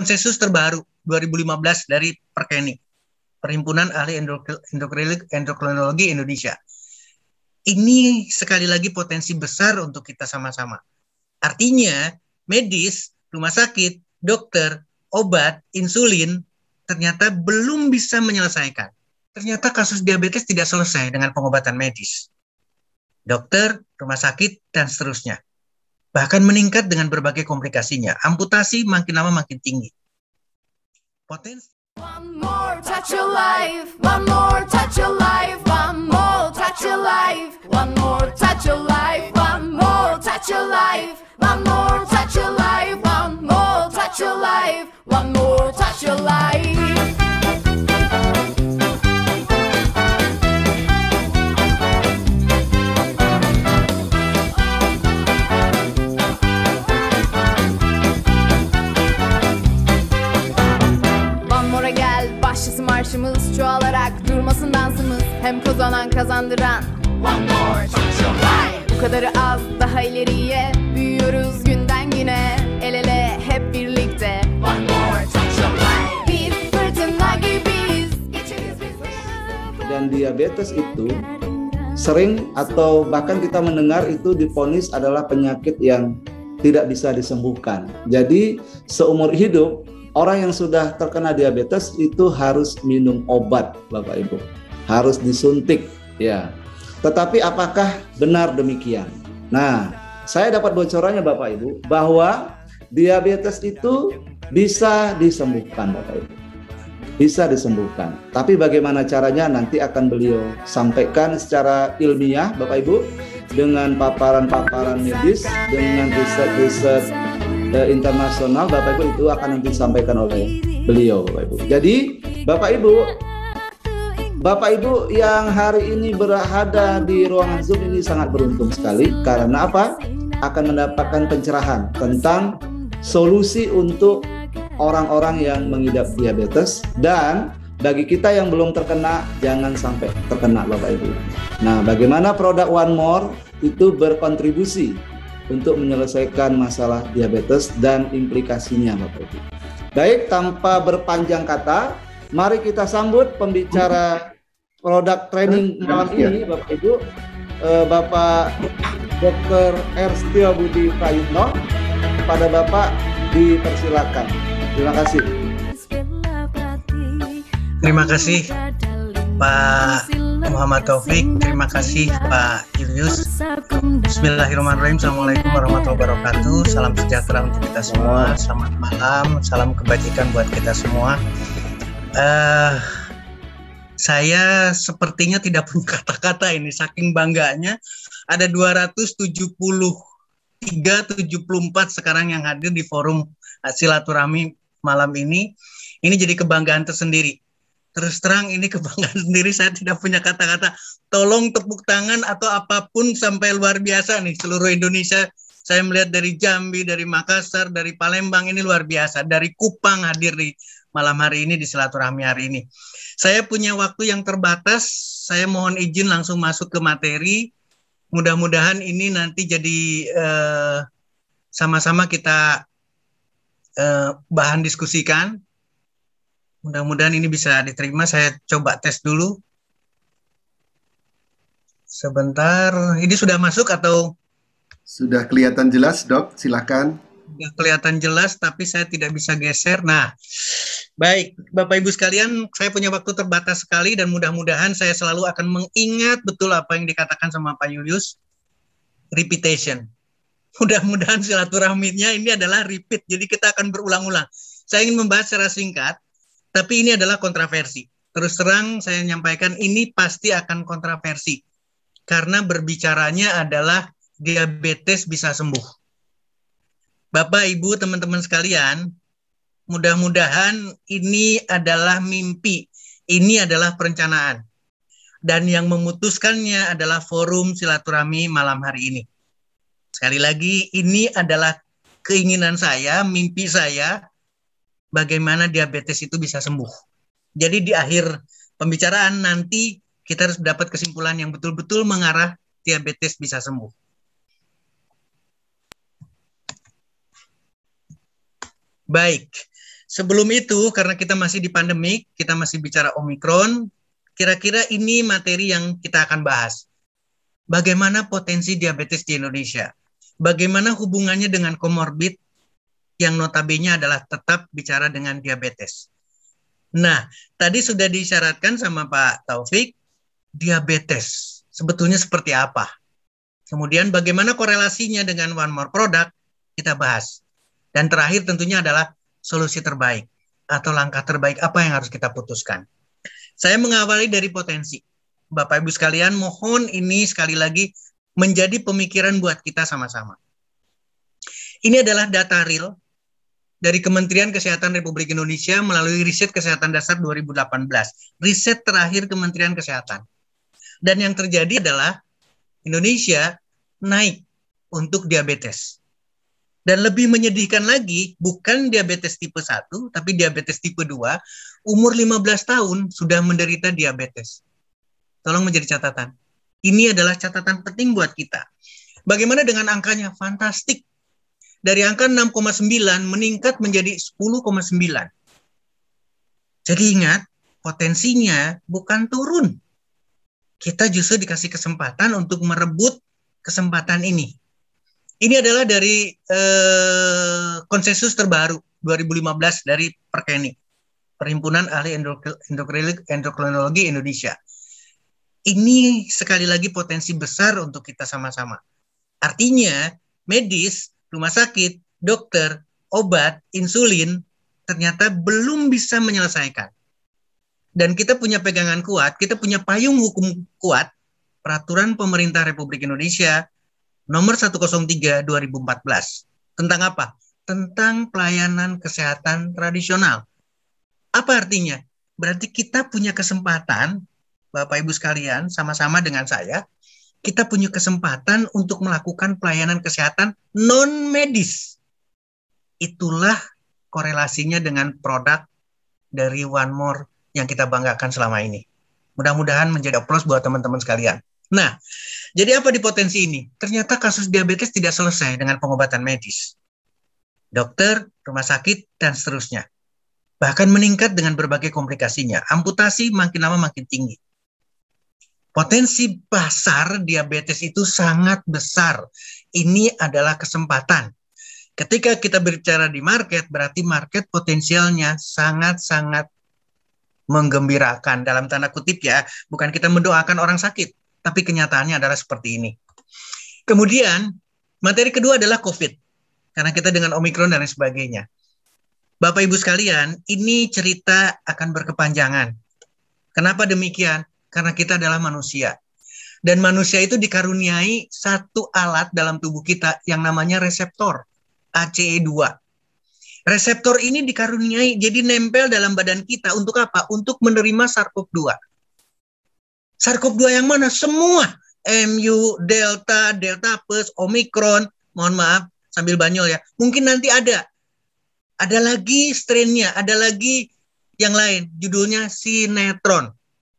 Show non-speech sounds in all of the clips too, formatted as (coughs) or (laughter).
konsensus terbaru 2015 dari Perkeni, Perhimpunan Ahli Endokrinologi Indonesia. Ini sekali lagi potensi besar untuk kita sama-sama. Artinya, medis, rumah sakit, dokter, obat, insulin ternyata belum bisa menyelesaikan. Ternyata kasus diabetes tidak selesai dengan pengobatan medis. Dokter, rumah sakit, dan seterusnya bahkan meningkat dengan berbagai komplikasinya. Amputasi makin lama makin tinggi. Potensi Hem kazanan kazandıran One more life Bu kadarı az daha ileriye Büyüyoruz günden güne El ele hep birlikte One more life Biz fırtına gibiyiz Geçeriz biz Dan diabetes itu sering atau bahkan kita mendengar itu diponis adalah penyakit yang tidak bisa disembuhkan. Jadi seumur hidup orang yang sudah terkena diabetes itu harus minum obat, Bapak Ibu harus disuntik ya. Tetapi apakah benar demikian? Nah, saya dapat bocorannya Bapak Ibu bahwa diabetes itu bisa disembuhkan Bapak Ibu. Bisa disembuhkan. Tapi bagaimana caranya nanti akan beliau sampaikan secara ilmiah Bapak Ibu dengan paparan-paparan medis, dengan riset-riset eh, internasional Bapak Ibu itu akan nanti disampaikan oleh beliau Bapak Ibu. Jadi Bapak Ibu Bapak Ibu yang hari ini berada di ruangan Zoom ini sangat beruntung sekali karena apa? Akan mendapatkan pencerahan tentang solusi untuk orang-orang yang mengidap diabetes dan bagi kita yang belum terkena jangan sampai terkena Bapak Ibu. Nah, bagaimana produk One More itu berkontribusi untuk menyelesaikan masalah diabetes dan implikasinya Bapak Ibu. Baik, tanpa berpanjang kata, Mari kita sambut pembicara produk training malam ya. ini Bapak Ibu eh, Bapak Dokter Erstio Budi Prayitno. Pada Bapak dipersilakan. Terima kasih. Terima kasih Pak Muhammad Taufik, terima kasih Pak Julius. Bismillahirrahmanirrahim. Assalamualaikum warahmatullahi wabarakatuh. Salam sejahtera untuk kita semua. Selamat malam, salam kebajikan buat kita semua uh, saya sepertinya tidak punya kata-kata ini saking bangganya ada 273 74 sekarang yang hadir di forum eh, silaturahmi malam ini ini jadi kebanggaan tersendiri terus terang ini (laughs) kebanggaan sendiri saya tidak punya kata-kata tolong tepuk tangan atau apapun sampai luar biasa nih seluruh Indonesia saya melihat dari Jambi, dari Makassar, dari Palembang ini luar biasa. Dari Kupang hadir di malam hari ini di silaturahmi hari ini. Saya punya waktu yang terbatas, saya mohon izin langsung masuk ke materi. Mudah-mudahan ini nanti jadi eh, sama-sama kita eh, bahan diskusikan. Mudah-mudahan ini bisa diterima. Saya coba tes dulu. Sebentar, ini sudah masuk atau sudah kelihatan jelas, Dok? Silakan. Sudah kelihatan jelas, tapi saya tidak bisa geser. Nah, Baik, Bapak Ibu sekalian, saya punya waktu terbatas sekali dan mudah-mudahan saya selalu akan mengingat betul apa yang dikatakan sama Pak Julius. Repetition. Mudah-mudahan silaturahminya ini adalah repeat, jadi kita akan berulang-ulang. Saya ingin membahas secara singkat, tapi ini adalah kontroversi. Terus terang saya menyampaikan ini pasti akan kontroversi. Karena berbicaranya adalah diabetes bisa sembuh. Bapak, Ibu, teman-teman sekalian, Mudah-mudahan ini adalah mimpi, ini adalah perencanaan. Dan yang memutuskannya adalah forum silaturahmi malam hari ini. Sekali lagi, ini adalah keinginan saya, mimpi saya, bagaimana diabetes itu bisa sembuh. Jadi di akhir pembicaraan nanti kita harus dapat kesimpulan yang betul-betul mengarah diabetes bisa sembuh. Baik, sebelum itu karena kita masih di pandemik, kita masih bicara Omikron, kira-kira ini materi yang kita akan bahas. Bagaimana potensi diabetes di Indonesia? Bagaimana hubungannya dengan komorbid yang notabene adalah tetap bicara dengan diabetes. Nah, tadi sudah disyaratkan sama Pak Taufik, diabetes sebetulnya seperti apa? Kemudian bagaimana korelasinya dengan One More Product? Kita bahas. Dan terakhir tentunya adalah solusi terbaik atau langkah terbaik apa yang harus kita putuskan. Saya mengawali dari potensi. Bapak Ibu sekalian, mohon ini sekali lagi menjadi pemikiran buat kita sama-sama. Ini adalah data real dari Kementerian Kesehatan Republik Indonesia melalui riset kesehatan dasar 2018, riset terakhir Kementerian Kesehatan. Dan yang terjadi adalah Indonesia naik untuk diabetes. Dan lebih menyedihkan lagi, bukan diabetes tipe 1, tapi diabetes tipe 2, umur 15 tahun sudah menderita diabetes. Tolong menjadi catatan. Ini adalah catatan penting buat kita. Bagaimana dengan angkanya? Fantastik. Dari angka 6,9 meningkat menjadi 10,9. Jadi ingat, potensinya bukan turun. Kita justru dikasih kesempatan untuk merebut kesempatan ini. Ini adalah dari eh, konsensus terbaru 2015 dari Perkeni, Perhimpunan Ahli Endokrinologi Indonesia. Ini sekali lagi potensi besar untuk kita sama-sama. Artinya, medis, rumah sakit, dokter, obat, insulin ternyata belum bisa menyelesaikan. Dan kita punya pegangan kuat, kita punya payung hukum kuat, peraturan pemerintah Republik Indonesia nomor 103 2014 tentang apa? Tentang pelayanan kesehatan tradisional. Apa artinya? Berarti kita punya kesempatan, Bapak Ibu sekalian, sama-sama dengan saya, kita punya kesempatan untuk melakukan pelayanan kesehatan non medis. Itulah korelasinya dengan produk dari One More yang kita banggakan selama ini. Mudah-mudahan menjadi aplaus buat teman-teman sekalian. Nah, jadi apa di potensi ini? Ternyata kasus diabetes tidak selesai dengan pengobatan medis. Dokter, rumah sakit, dan seterusnya. Bahkan meningkat dengan berbagai komplikasinya. Amputasi makin lama makin tinggi. Potensi pasar diabetes itu sangat besar. Ini adalah kesempatan. Ketika kita berbicara di market, berarti market potensialnya sangat-sangat menggembirakan dalam tanda kutip ya. Bukan kita mendoakan orang sakit, tapi kenyataannya adalah seperti ini. Kemudian materi kedua adalah COVID karena kita dengan Omikron dan lain sebagainya. Bapak Ibu sekalian, ini cerita akan berkepanjangan. Kenapa demikian? Karena kita adalah manusia. Dan manusia itu dikaruniai satu alat dalam tubuh kita yang namanya reseptor, ACE2. Reseptor ini dikaruniai jadi nempel dalam badan kita untuk apa? Untuk menerima SARS-CoV-2 Sarkop cov 2 yang mana? Semua MU, Delta, Delta Plus, Omicron, mohon maaf sambil banyol ya. Mungkin nanti ada. Ada lagi strainnya, ada lagi yang lain. Judulnya sinetron.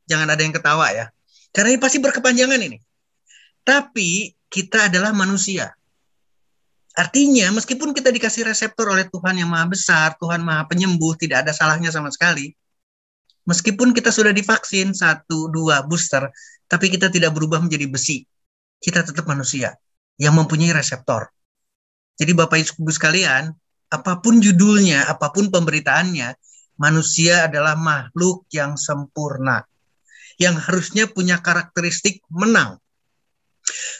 Jangan ada yang ketawa ya. Karena ini pasti berkepanjangan ini. Tapi kita adalah manusia. Artinya meskipun kita dikasih reseptor oleh Tuhan yang maha besar, Tuhan maha penyembuh, tidak ada salahnya sama sekali. Meskipun kita sudah divaksin satu, dua booster, tapi kita tidak berubah menjadi besi. Kita tetap manusia yang mempunyai reseptor. Jadi Bapak Ibu sekalian, apapun judulnya, apapun pemberitaannya, manusia adalah makhluk yang sempurna. Yang harusnya punya karakteristik menang.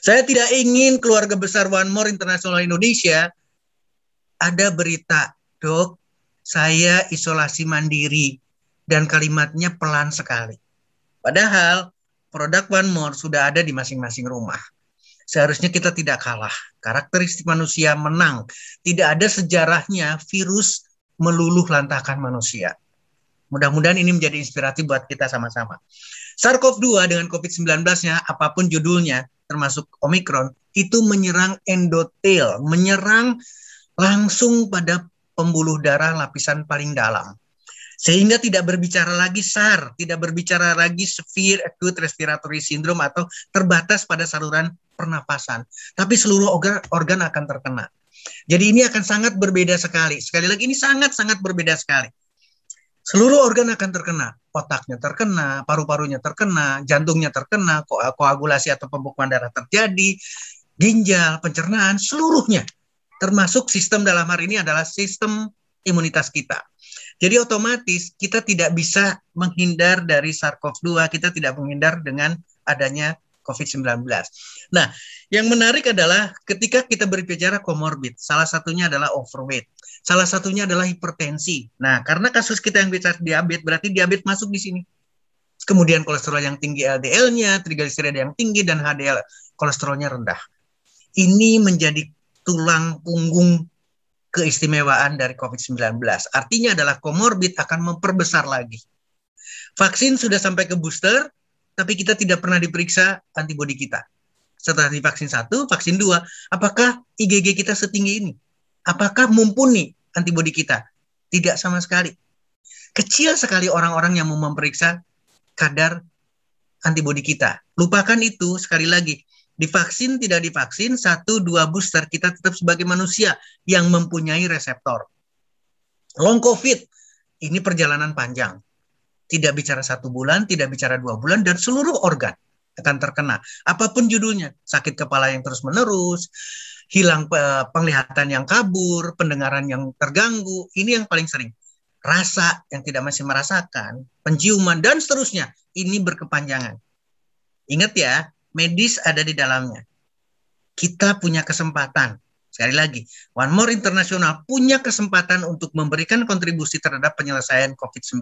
Saya tidak ingin keluarga besar One More International Indonesia ada berita, dok, saya isolasi mandiri dan kalimatnya pelan sekali. Padahal produk One More sudah ada di masing-masing rumah. Seharusnya kita tidak kalah. Karakteristik manusia menang. Tidak ada sejarahnya virus meluluh lantahkan manusia. Mudah-mudahan ini menjadi inspiratif buat kita sama-sama. SARS-CoV-2 dengan COVID-19-nya, apapun judulnya, termasuk Omicron, itu menyerang endotel, menyerang langsung pada pembuluh darah lapisan paling dalam sehingga tidak berbicara lagi SAR, tidak berbicara lagi severe acute respiratory syndrome atau terbatas pada saluran pernapasan. Tapi seluruh organ, organ akan terkena. Jadi ini akan sangat berbeda sekali. Sekali lagi ini sangat-sangat berbeda sekali. Seluruh organ akan terkena, otaknya terkena, paru-parunya terkena, jantungnya terkena, ko koagulasi atau pembekuan darah terjadi, ginjal, pencernaan, seluruhnya. Termasuk sistem dalam hari ini adalah sistem imunitas kita. Jadi otomatis kita tidak bisa menghindar dari SARS-CoV-2, kita tidak menghindar dengan adanya COVID-19. Nah, yang menarik adalah ketika kita berbicara komorbid, salah satunya adalah overweight, salah satunya adalah hipertensi. Nah, karena kasus kita yang bicara diabetes, berarti diabetes masuk di sini. Kemudian kolesterol yang tinggi LDL-nya, trigliserida yang tinggi, dan HDL kolesterolnya rendah. Ini menjadi tulang punggung keistimewaan dari COVID-19. Artinya adalah komorbid akan memperbesar lagi. Vaksin sudah sampai ke booster, tapi kita tidak pernah diperiksa antibodi kita. Setelah divaksin satu, vaksin dua, apakah IgG kita setinggi ini? Apakah mumpuni antibodi kita? Tidak sama sekali. Kecil sekali orang-orang yang mau memeriksa kadar antibodi kita. Lupakan itu sekali lagi divaksin tidak divaksin satu dua booster kita tetap sebagai manusia yang mempunyai reseptor. Long COVID ini perjalanan panjang. Tidak bicara satu bulan, tidak bicara dua bulan, dan seluruh organ akan terkena. Apapun judulnya, sakit kepala yang terus-menerus, hilang eh, penglihatan yang kabur, pendengaran yang terganggu, ini yang paling sering. Rasa yang tidak masih merasakan, penciuman, dan seterusnya, ini berkepanjangan. Ingat ya, medis ada di dalamnya. Kita punya kesempatan. Sekali lagi, One More International punya kesempatan untuk memberikan kontribusi terhadap penyelesaian COVID-19.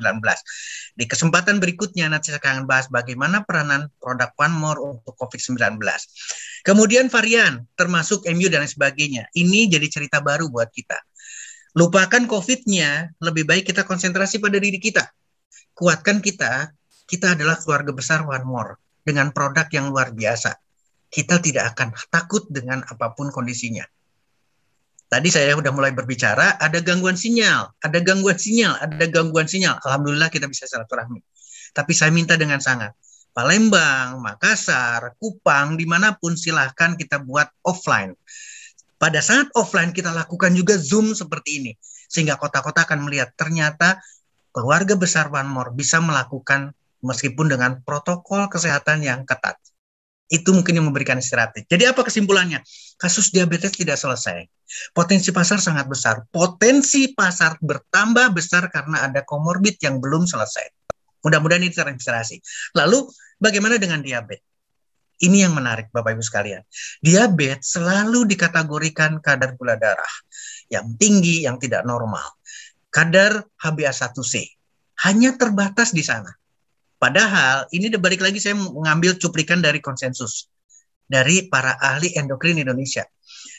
Di kesempatan berikutnya nanti saya akan bahas bagaimana peranan produk One More untuk COVID-19. Kemudian varian, termasuk MU dan lain sebagainya. Ini jadi cerita baru buat kita. Lupakan COVID-nya, lebih baik kita konsentrasi pada diri kita. Kuatkan kita, kita adalah keluarga besar One More dengan produk yang luar biasa. Kita tidak akan takut dengan apapun kondisinya. Tadi saya sudah mulai berbicara, ada gangguan sinyal, ada gangguan sinyal, ada gangguan sinyal. Alhamdulillah kita bisa silaturahmi. Tapi saya minta dengan sangat, Palembang, Makassar, Kupang, dimanapun silahkan kita buat offline. Pada saat offline kita lakukan juga Zoom seperti ini. Sehingga kota-kota akan melihat ternyata keluarga besar One More bisa melakukan meskipun dengan protokol kesehatan yang ketat. Itu mungkin yang memberikan istirahat. Jadi apa kesimpulannya? Kasus diabetes tidak selesai. Potensi pasar sangat besar. Potensi pasar bertambah besar karena ada komorbid yang belum selesai. Mudah-mudahan ini terinspirasi. Lalu bagaimana dengan diabetes? Ini yang menarik Bapak Ibu sekalian. Diabetes selalu dikategorikan kadar gula darah yang tinggi yang tidak normal. Kadar HbA1c hanya terbatas di sana. Padahal ini balik lagi saya mengambil cuplikan dari konsensus dari para ahli endokrin Indonesia.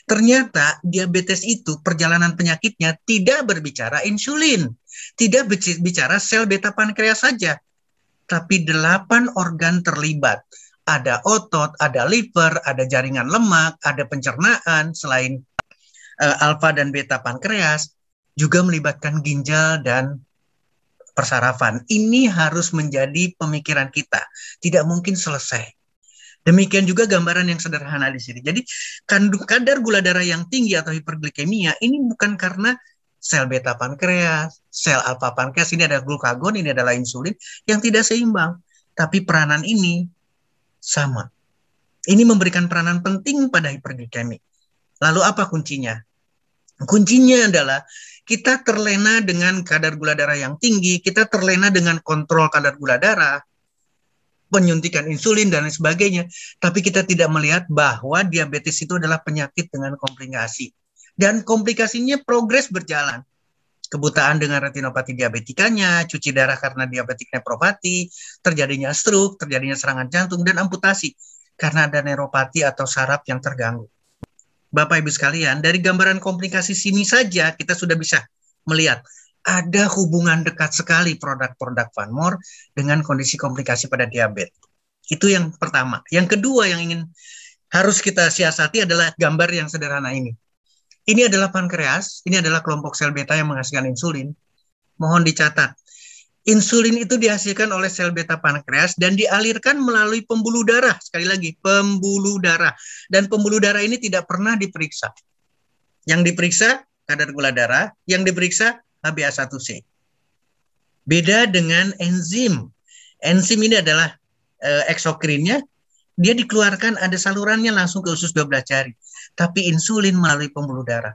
Ternyata diabetes itu perjalanan penyakitnya tidak berbicara insulin, tidak bicara sel beta pankreas saja, tapi delapan organ terlibat. Ada otot, ada liver, ada jaringan lemak, ada pencernaan selain uh, eh, alfa dan beta pankreas juga melibatkan ginjal dan persarafan. Ini harus menjadi pemikiran kita. Tidak mungkin selesai. Demikian juga gambaran yang sederhana di sini. Jadi kadar gula darah yang tinggi atau hiperglikemia ini bukan karena sel beta pankreas, sel alfa pankreas, ini ada glukagon, ini adalah insulin yang tidak seimbang. Tapi peranan ini sama. Ini memberikan peranan penting pada hiperglikemi. Lalu apa kuncinya? Kuncinya adalah kita terlena dengan kadar gula darah yang tinggi, kita terlena dengan kontrol kadar gula darah, penyuntikan insulin dan lain sebagainya, tapi kita tidak melihat bahwa diabetes itu adalah penyakit dengan komplikasi. Dan komplikasinya progres berjalan. Kebutaan dengan retinopati diabetikanya, cuci darah karena diabetik nepropati, terjadinya stroke, terjadinya serangan jantung, dan amputasi karena ada neuropati atau saraf yang terganggu. Bapak Ibu sekalian, dari gambaran komplikasi sini saja kita sudah bisa melihat ada hubungan dekat sekali produk-produk vanmore dengan kondisi komplikasi pada diabetes. Itu yang pertama. Yang kedua yang ingin harus kita siasati adalah gambar yang sederhana ini. Ini adalah pankreas, ini adalah kelompok sel beta yang menghasilkan insulin. Mohon dicatat, Insulin itu dihasilkan oleh sel beta pankreas dan dialirkan melalui pembuluh darah. Sekali lagi, pembuluh darah. Dan pembuluh darah ini tidak pernah diperiksa. Yang diperiksa kadar gula darah, yang diperiksa HbA1c. Beda dengan enzim. Enzim ini adalah e, eksokrinnya, dia dikeluarkan ada salurannya langsung ke usus 12 jari. Tapi insulin melalui pembuluh darah.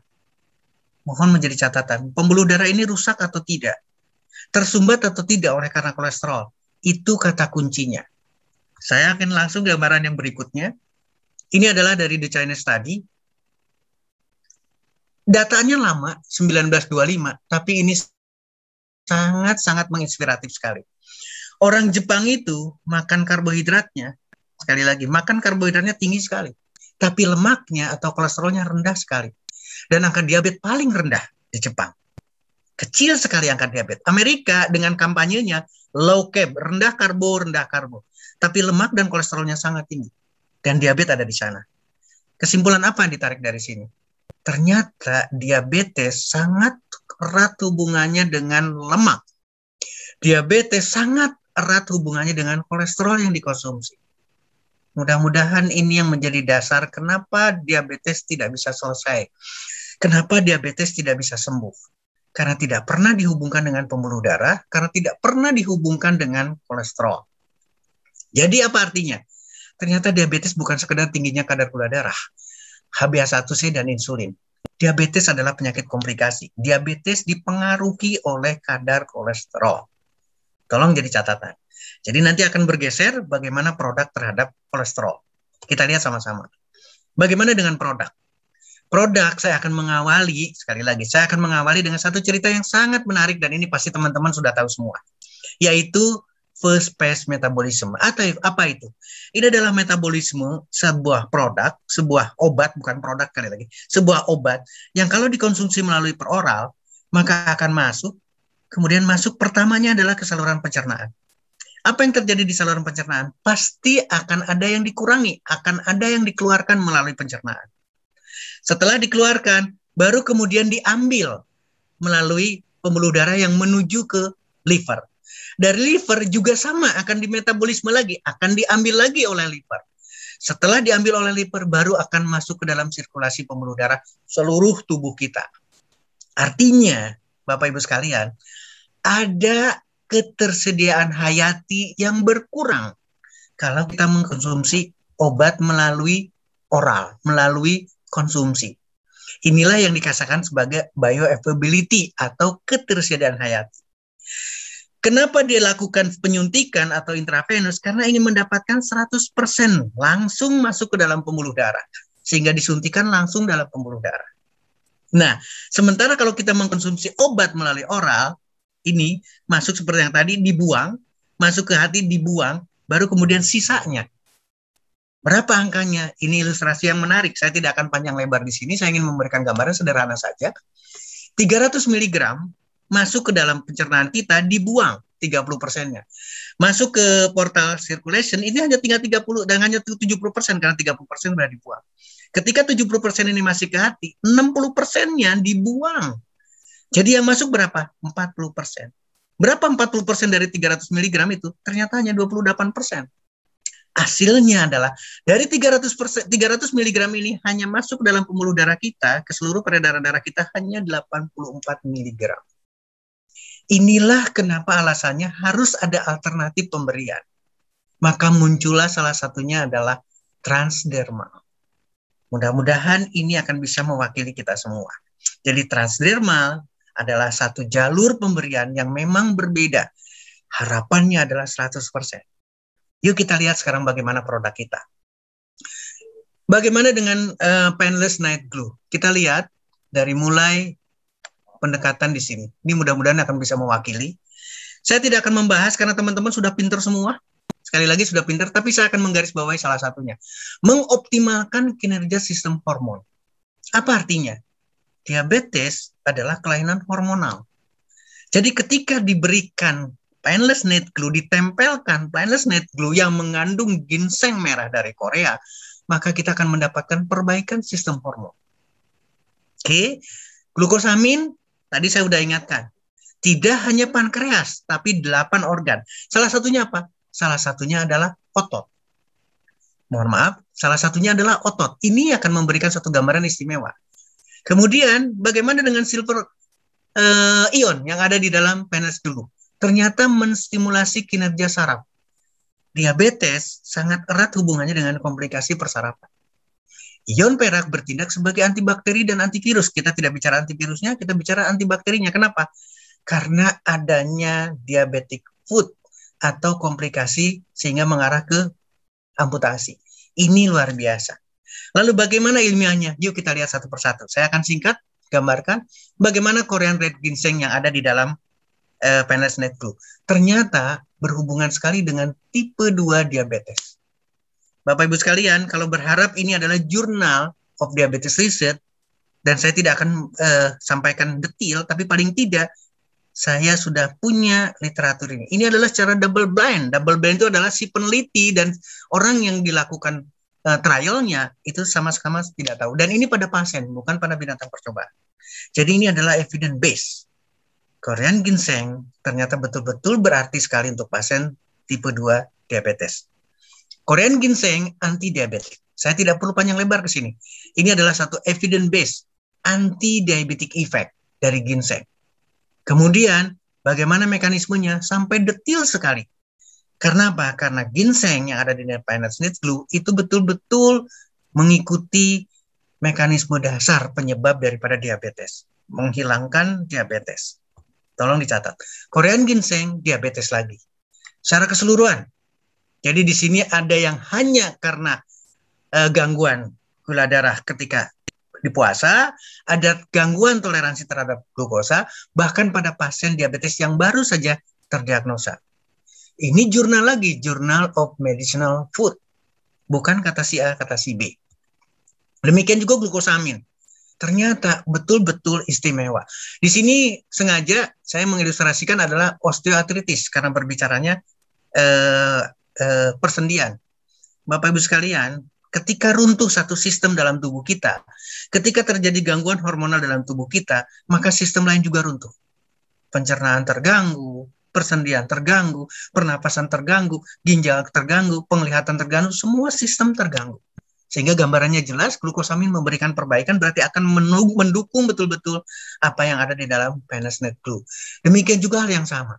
Mohon menjadi catatan, pembuluh darah ini rusak atau tidak? tersumbat atau tidak oleh karena kolesterol. Itu kata kuncinya. Saya akan langsung gambaran yang berikutnya. Ini adalah dari The Chinese Study. Datanya lama, 1925, tapi ini sangat-sangat menginspiratif sekali. Orang Jepang itu makan karbohidratnya, sekali lagi, makan karbohidratnya tinggi sekali. Tapi lemaknya atau kolesterolnya rendah sekali. Dan angka diabetes paling rendah di Jepang kecil sekali angka diabetes. Amerika dengan kampanyenya low carb, rendah karbo, rendah karbo. Tapi lemak dan kolesterolnya sangat tinggi. Dan diabetes ada di sana. Kesimpulan apa yang ditarik dari sini? Ternyata diabetes sangat erat hubungannya dengan lemak. Diabetes sangat erat hubungannya dengan kolesterol yang dikonsumsi. Mudah-mudahan ini yang menjadi dasar kenapa diabetes tidak bisa selesai. Kenapa diabetes tidak bisa sembuh karena tidak pernah dihubungkan dengan pembuluh darah, karena tidak pernah dihubungkan dengan kolesterol. Jadi apa artinya? Ternyata diabetes bukan sekedar tingginya kadar gula darah, HbA1c dan insulin. Diabetes adalah penyakit komplikasi. Diabetes dipengaruhi oleh kadar kolesterol. Tolong jadi catatan. Jadi nanti akan bergeser bagaimana produk terhadap kolesterol. Kita lihat sama-sama. Bagaimana dengan produk? produk, saya akan mengawali sekali lagi, saya akan mengawali dengan satu cerita yang sangat menarik dan ini pasti teman-teman sudah tahu semua, yaitu first phase metabolism. Atau apa itu? Ini adalah metabolisme sebuah produk, sebuah obat, bukan produk kali lagi, sebuah obat yang kalau dikonsumsi melalui peroral maka akan masuk. Kemudian masuk pertamanya adalah ke saluran pencernaan. Apa yang terjadi di saluran pencernaan? Pasti akan ada yang dikurangi, akan ada yang dikeluarkan melalui pencernaan. Setelah dikeluarkan, baru kemudian diambil melalui pembuluh darah yang menuju ke liver. Dari liver juga sama akan dimetabolisme lagi, akan diambil lagi oleh liver. Setelah diambil oleh liver baru akan masuk ke dalam sirkulasi pembuluh darah seluruh tubuh kita. Artinya, Bapak Ibu sekalian, ada ketersediaan hayati yang berkurang kalau kita mengkonsumsi obat melalui oral, melalui konsumsi. Inilah yang dikatakan sebagai bioavailability atau ketersediaan hayati. Kenapa dia lakukan penyuntikan atau intravenus? Karena ingin mendapatkan 100% langsung masuk ke dalam pembuluh darah. Sehingga disuntikan langsung dalam pembuluh darah. Nah, sementara kalau kita mengkonsumsi obat melalui oral, ini masuk seperti yang tadi, dibuang, masuk ke hati, dibuang, baru kemudian sisanya Berapa angkanya? Ini ilustrasi yang menarik. Saya tidak akan panjang lebar di sini. Saya ingin memberikan gambaran sederhana saja. 300 mg masuk ke dalam pencernaan kita dibuang 30 persennya. Masuk ke portal circulation ini hanya tinggal 30 dan hanya 70 persen karena 30 persen sudah dibuang. Ketika 70 persen ini masih ke hati, 60 persennya dibuang. Jadi yang masuk berapa? 40 persen. Berapa 40 persen dari 300 mg itu? Ternyata hanya 28 persen hasilnya adalah dari 300 persen, 300 mg ini hanya masuk dalam pembuluh darah kita, ke seluruh peredaran darah kita hanya 84 mg. Inilah kenapa alasannya harus ada alternatif pemberian. Maka muncullah salah satunya adalah transdermal. Mudah-mudahan ini akan bisa mewakili kita semua. Jadi transdermal adalah satu jalur pemberian yang memang berbeda. Harapannya adalah 100%. persen. Yuk kita lihat sekarang bagaimana produk kita. Bagaimana dengan uh, painless night glue? Kita lihat dari mulai pendekatan di sini. Ini mudah-mudahan akan bisa mewakili. Saya tidak akan membahas karena teman-teman sudah pinter semua. Sekali lagi sudah pinter, tapi saya akan menggarisbawahi salah satunya. Mengoptimalkan kinerja sistem hormon. Apa artinya? Diabetes adalah kelainan hormonal. Jadi ketika diberikan Painless night Glue ditempelkan Painless night Glue yang mengandung ginseng merah dari Korea, maka kita akan mendapatkan perbaikan sistem hormon. Oke, okay. glukosamin tadi saya sudah ingatkan. Tidak hanya pankreas, tapi delapan organ. Salah satunya apa? Salah satunya adalah otot. Mohon maaf, salah satunya adalah otot. Ini akan memberikan satu gambaran istimewa. Kemudian, bagaimana dengan silver uh, ion yang ada di dalam penis dulu? ternyata menstimulasi kinerja saraf. Diabetes sangat erat hubungannya dengan komplikasi persarafan. Ion perak bertindak sebagai antibakteri dan antivirus. Kita tidak bicara antivirusnya, kita bicara antibakterinya. Kenapa? Karena adanya diabetic food atau komplikasi sehingga mengarah ke amputasi. Ini luar biasa. Lalu bagaimana ilmiahnya? Yuk kita lihat satu persatu. Saya akan singkat gambarkan bagaimana Korean red ginseng yang ada di dalam uh, eh, painless Ternyata berhubungan sekali dengan tipe 2 diabetes. Bapak Ibu sekalian, kalau berharap ini adalah jurnal of diabetes research dan saya tidak akan uh, sampaikan detail tapi paling tidak saya sudah punya literatur ini. Ini adalah secara double blind. Double blind itu adalah si peneliti dan orang yang dilakukan uh, trialnya itu sama-sama tidak tahu. Dan ini pada pasien, bukan pada binatang percobaan. Jadi ini adalah evidence base. Korean ginseng ternyata betul-betul berarti sekali untuk pasien tipe 2 diabetes. Korean ginseng anti diabetes. Saya tidak perlu panjang lebar ke sini. Ini adalah satu evidence based anti diabetic effect dari ginseng. Kemudian bagaimana mekanismenya sampai detil sekali. Karena apa? Karena ginseng yang ada di Nepenthes Snitch Glue itu betul-betul mengikuti mekanisme dasar penyebab daripada diabetes, menghilangkan diabetes. Tolong dicatat. Korean ginseng diabetes lagi. Secara keseluruhan. Jadi di sini ada yang hanya karena uh, gangguan gula darah ketika di puasa, ada gangguan toleransi terhadap glukosa, bahkan pada pasien diabetes yang baru saja terdiagnosa. Ini jurnal lagi, Journal of Medicinal Food. Bukan kata si A, kata si B. Demikian juga glukosamin ternyata betul-betul istimewa. Di sini sengaja saya mengilustrasikan adalah osteoartritis karena berbicaranya eh, eh, persendian. Bapak Ibu sekalian, ketika runtuh satu sistem dalam tubuh kita, ketika terjadi gangguan hormonal dalam tubuh kita, maka sistem lain juga runtuh. Pencernaan terganggu, persendian terganggu, pernapasan terganggu, ginjal terganggu, penglihatan terganggu, semua sistem terganggu. Sehingga gambarannya jelas, glukosamin memberikan perbaikan berarti akan mendukung betul-betul apa yang ada di dalam penis net glue. Demikian juga hal yang sama.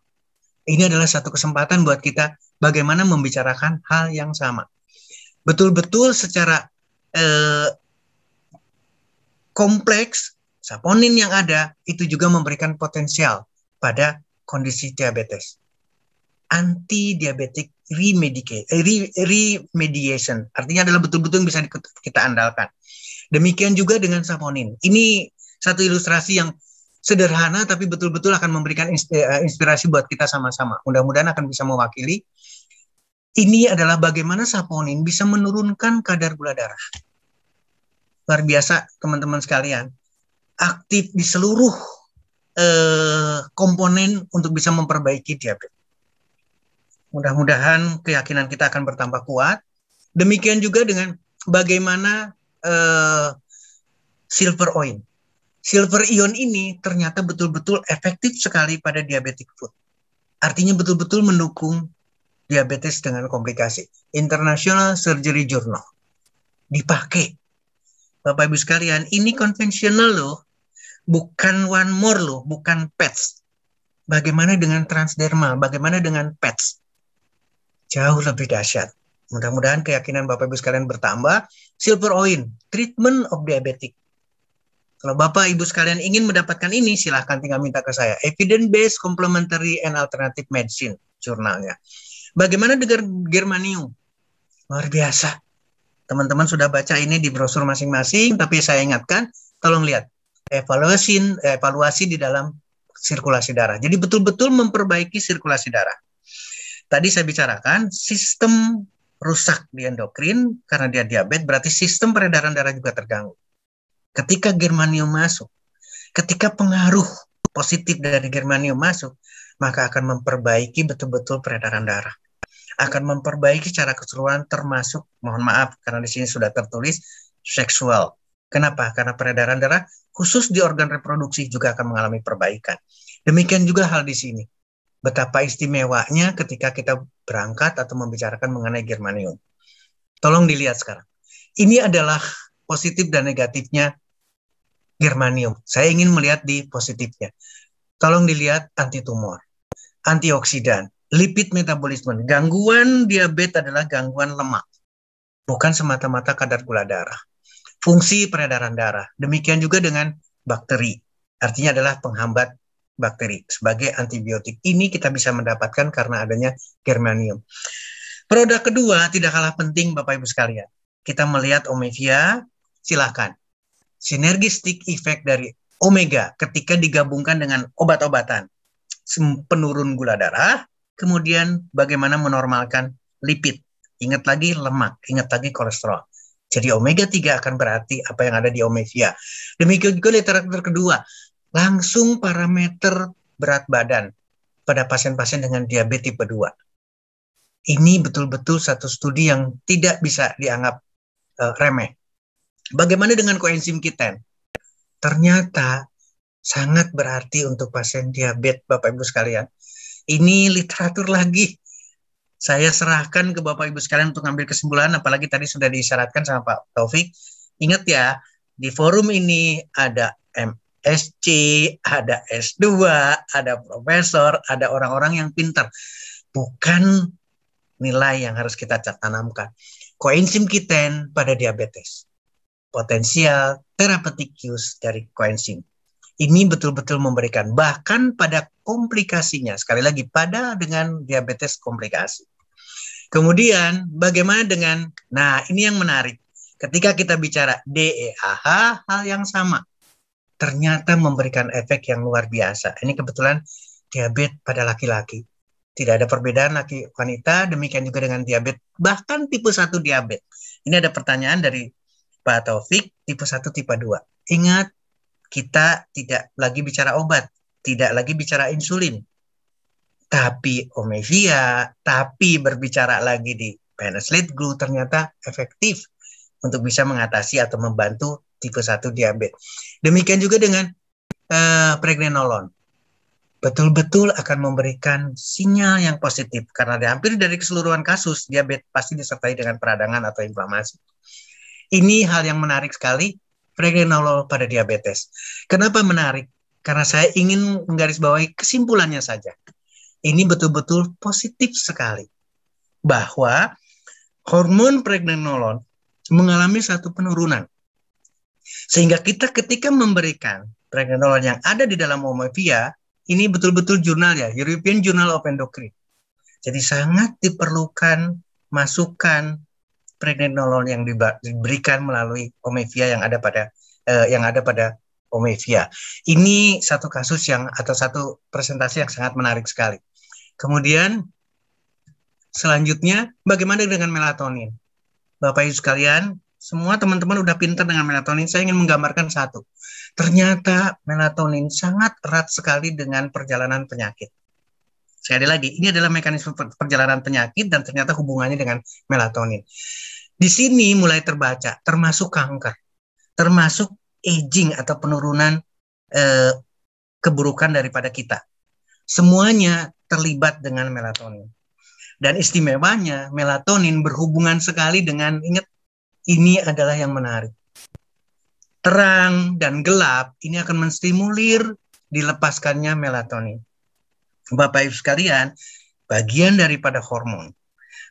Ini adalah satu kesempatan buat kita bagaimana membicarakan hal yang sama. Betul-betul secara eh, kompleks, saponin yang ada itu juga memberikan potensial pada kondisi diabetes anti-diabetic eh, remediation. Artinya adalah betul-betul bisa kita andalkan. Demikian juga dengan saponin. Ini satu ilustrasi yang sederhana tapi betul-betul akan memberikan eh, eh, inspirasi buat kita sama-sama. Mudah-mudahan akan bisa mewakili. Ini adalah bagaimana saponin bisa menurunkan kadar gula darah. Luar biasa teman-teman sekalian. Aktif di seluruh eh, komponen untuk bisa memperbaiki diabetes. Mudah-mudahan keyakinan kita akan bertambah kuat. Demikian juga dengan bagaimana uh, silver oil. Silver ion ini ternyata betul-betul efektif sekali pada diabetic foot. Artinya betul-betul mendukung diabetes dengan komplikasi. International Surgery Journal. Dipakai. Bapak Ibu sekalian, ini konvensional loh. Bukan one more loh, bukan pets. Bagaimana dengan transdermal? Bagaimana dengan pets? jauh lebih dahsyat. Mudah-mudahan keyakinan Bapak Ibu sekalian bertambah. Silver Oin, treatment of diabetic. Kalau Bapak Ibu sekalian ingin mendapatkan ini, silahkan tinggal minta ke saya. Evidence-Based Complementary and Alternative Medicine, jurnalnya. Bagaimana dengan germanium? Luar biasa. Teman-teman sudah baca ini di brosur masing-masing, tapi saya ingatkan, tolong lihat. Evaluasi, evaluasi di dalam sirkulasi darah. Jadi betul-betul memperbaiki sirkulasi darah. Tadi saya bicarakan sistem rusak di endokrin karena dia diabetes berarti sistem peredaran darah juga terganggu. Ketika germanium masuk, ketika pengaruh positif dari germanium masuk, maka akan memperbaiki betul-betul peredaran darah. Akan memperbaiki cara keseluruhan termasuk mohon maaf karena di sini sudah tertulis seksual. Kenapa? Karena peredaran darah khusus di organ reproduksi juga akan mengalami perbaikan. Demikian juga hal di sini betapa istimewanya ketika kita berangkat atau membicarakan mengenai germanium. Tolong dilihat sekarang. Ini adalah positif dan negatifnya germanium. Saya ingin melihat di positifnya. Tolong dilihat anti tumor, antioksidan, lipid metabolisme. Gangguan diabetes adalah gangguan lemak, bukan semata-mata kadar gula darah. Fungsi peredaran darah. Demikian juga dengan bakteri. Artinya adalah penghambat bakteri. Sebagai antibiotik ini kita bisa mendapatkan karena adanya germanium. Produk kedua tidak kalah penting Bapak Ibu sekalian. Kita melihat Omevia, silahkan. Sinergistik efek dari omega ketika digabungkan dengan obat-obatan. Penurun gula darah, kemudian bagaimana menormalkan lipid. Ingat lagi lemak, ingat lagi kolesterol. Jadi omega 3 akan berarti apa yang ada di omega. Demikian juga literatur kedua, langsung parameter berat badan pada pasien-pasien dengan diabetes tipe 2. Ini betul-betul satu studi yang tidak bisa dianggap uh, remeh. Bagaimana dengan koenzim kiten? Ternyata sangat berarti untuk pasien diabetes Bapak Ibu sekalian. Ini literatur lagi saya serahkan ke Bapak Ibu sekalian untuk ambil kesimpulan apalagi tadi sudah disyaratkan sama Pak Taufik. Ingat ya, di forum ini ada M SC, ada S2, ada profesor, ada orang-orang yang pintar. Bukan nilai yang harus kita tanamkan. Koenzim Q10 pada diabetes. Potensial therapeutic use dari koenzim. Ini betul-betul memberikan bahkan pada komplikasinya. Sekali lagi pada dengan diabetes komplikasi. Kemudian bagaimana dengan nah ini yang menarik. Ketika kita bicara DEAH hal yang sama ternyata memberikan efek yang luar biasa. Ini kebetulan diabetes pada laki-laki. Tidak ada perbedaan laki wanita, demikian juga dengan diabetes, bahkan tipe 1 diabetes. Ini ada pertanyaan dari Pak Taufik, tipe 1, tipe 2. Ingat, kita tidak lagi bicara obat, tidak lagi bicara insulin. Tapi omevia, tapi berbicara lagi di penicillin glue ternyata efektif untuk bisa mengatasi atau membantu tipe 1 diabetes. Demikian juga dengan uh, pregnenolon. Betul-betul akan memberikan sinyal yang positif karena di hampir dari keseluruhan kasus diabetes pasti disertai dengan peradangan atau inflamasi. Ini hal yang menarik sekali pregnenolon pada diabetes. Kenapa menarik? Karena saya ingin menggarisbawahi kesimpulannya saja. Ini betul-betul positif sekali bahwa hormon pregnenolon mengalami satu penurunan sehingga kita ketika memberikan peringatan yang ada di dalam omevia ini betul-betul jurnal ya, European Journal of Endocrine. Jadi sangat diperlukan masukan pregnenolol yang diberikan melalui Omevia yang ada pada eh, yang ada pada Omevia. Ini satu kasus yang atau satu presentasi yang sangat menarik sekali. Kemudian selanjutnya bagaimana dengan melatonin? Bapak Ibu sekalian, semua teman-teman udah pinter dengan melatonin. Saya ingin menggambarkan satu. Ternyata melatonin sangat erat sekali dengan perjalanan penyakit. Sekali lagi, ini adalah mekanisme perjalanan penyakit dan ternyata hubungannya dengan melatonin. Di sini mulai terbaca, termasuk kanker, termasuk aging atau penurunan eh, keburukan daripada kita. Semuanya terlibat dengan melatonin. Dan istimewanya, melatonin berhubungan sekali dengan, ingat ini adalah yang menarik. Terang dan gelap ini akan menstimulir dilepaskannya melatonin. Bapak Ibu sekalian, bagian daripada hormon.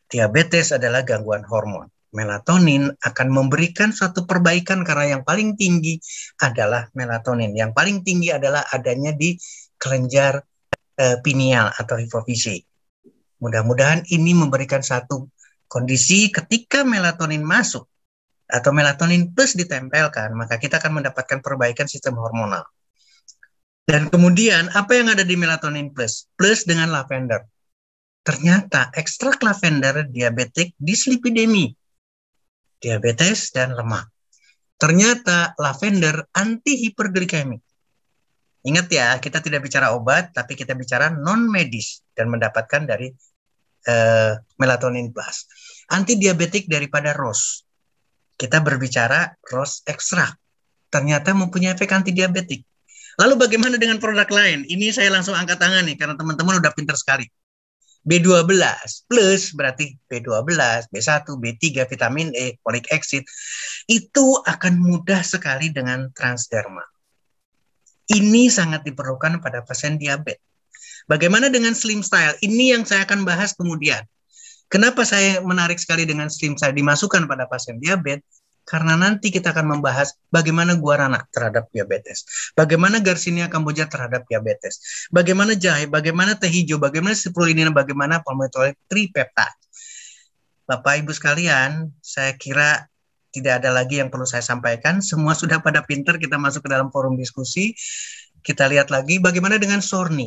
Diabetes adalah gangguan hormon. Melatonin akan memberikan suatu perbaikan karena yang paling tinggi adalah melatonin. Yang paling tinggi adalah adanya di kelenjar e, pineal atau hipofisi. Mudah-mudahan ini memberikan satu kondisi ketika melatonin masuk atau melatonin plus ditempelkan, maka kita akan mendapatkan perbaikan sistem hormonal. Dan kemudian apa yang ada di melatonin plus? Plus dengan lavender. Ternyata ekstrak lavender diabetik dislipidemi, diabetes dan lemak. Ternyata lavender anti hiperglikemik. Ingat ya, kita tidak bicara obat, tapi kita bicara non medis dan mendapatkan dari eh, melatonin plus. Anti diabetik daripada rose kita berbicara rose extract. Ternyata mempunyai efek anti diabetik. Lalu bagaimana dengan produk lain? Ini saya langsung angkat tangan nih karena teman-teman udah pinter sekali. B12 plus berarti B12, B1, B3, vitamin E, folic acid itu akan mudah sekali dengan transderma. Ini sangat diperlukan pada pasien diabetes. Bagaimana dengan slim style? Ini yang saya akan bahas kemudian. Kenapa saya menarik sekali dengan stem saya dimasukkan pada pasien diabetes? Karena nanti kita akan membahas bagaimana guarana terhadap diabetes, bagaimana Garcinia kamboja terhadap diabetes, bagaimana jahe, bagaimana teh hijau, bagaimana spirulina, bagaimana palmitoyl tripeptide. Bapak Ibu sekalian, saya kira tidak ada lagi yang perlu saya sampaikan. Semua sudah pada pinter, kita masuk ke dalam forum diskusi. Kita lihat lagi bagaimana dengan Sorni.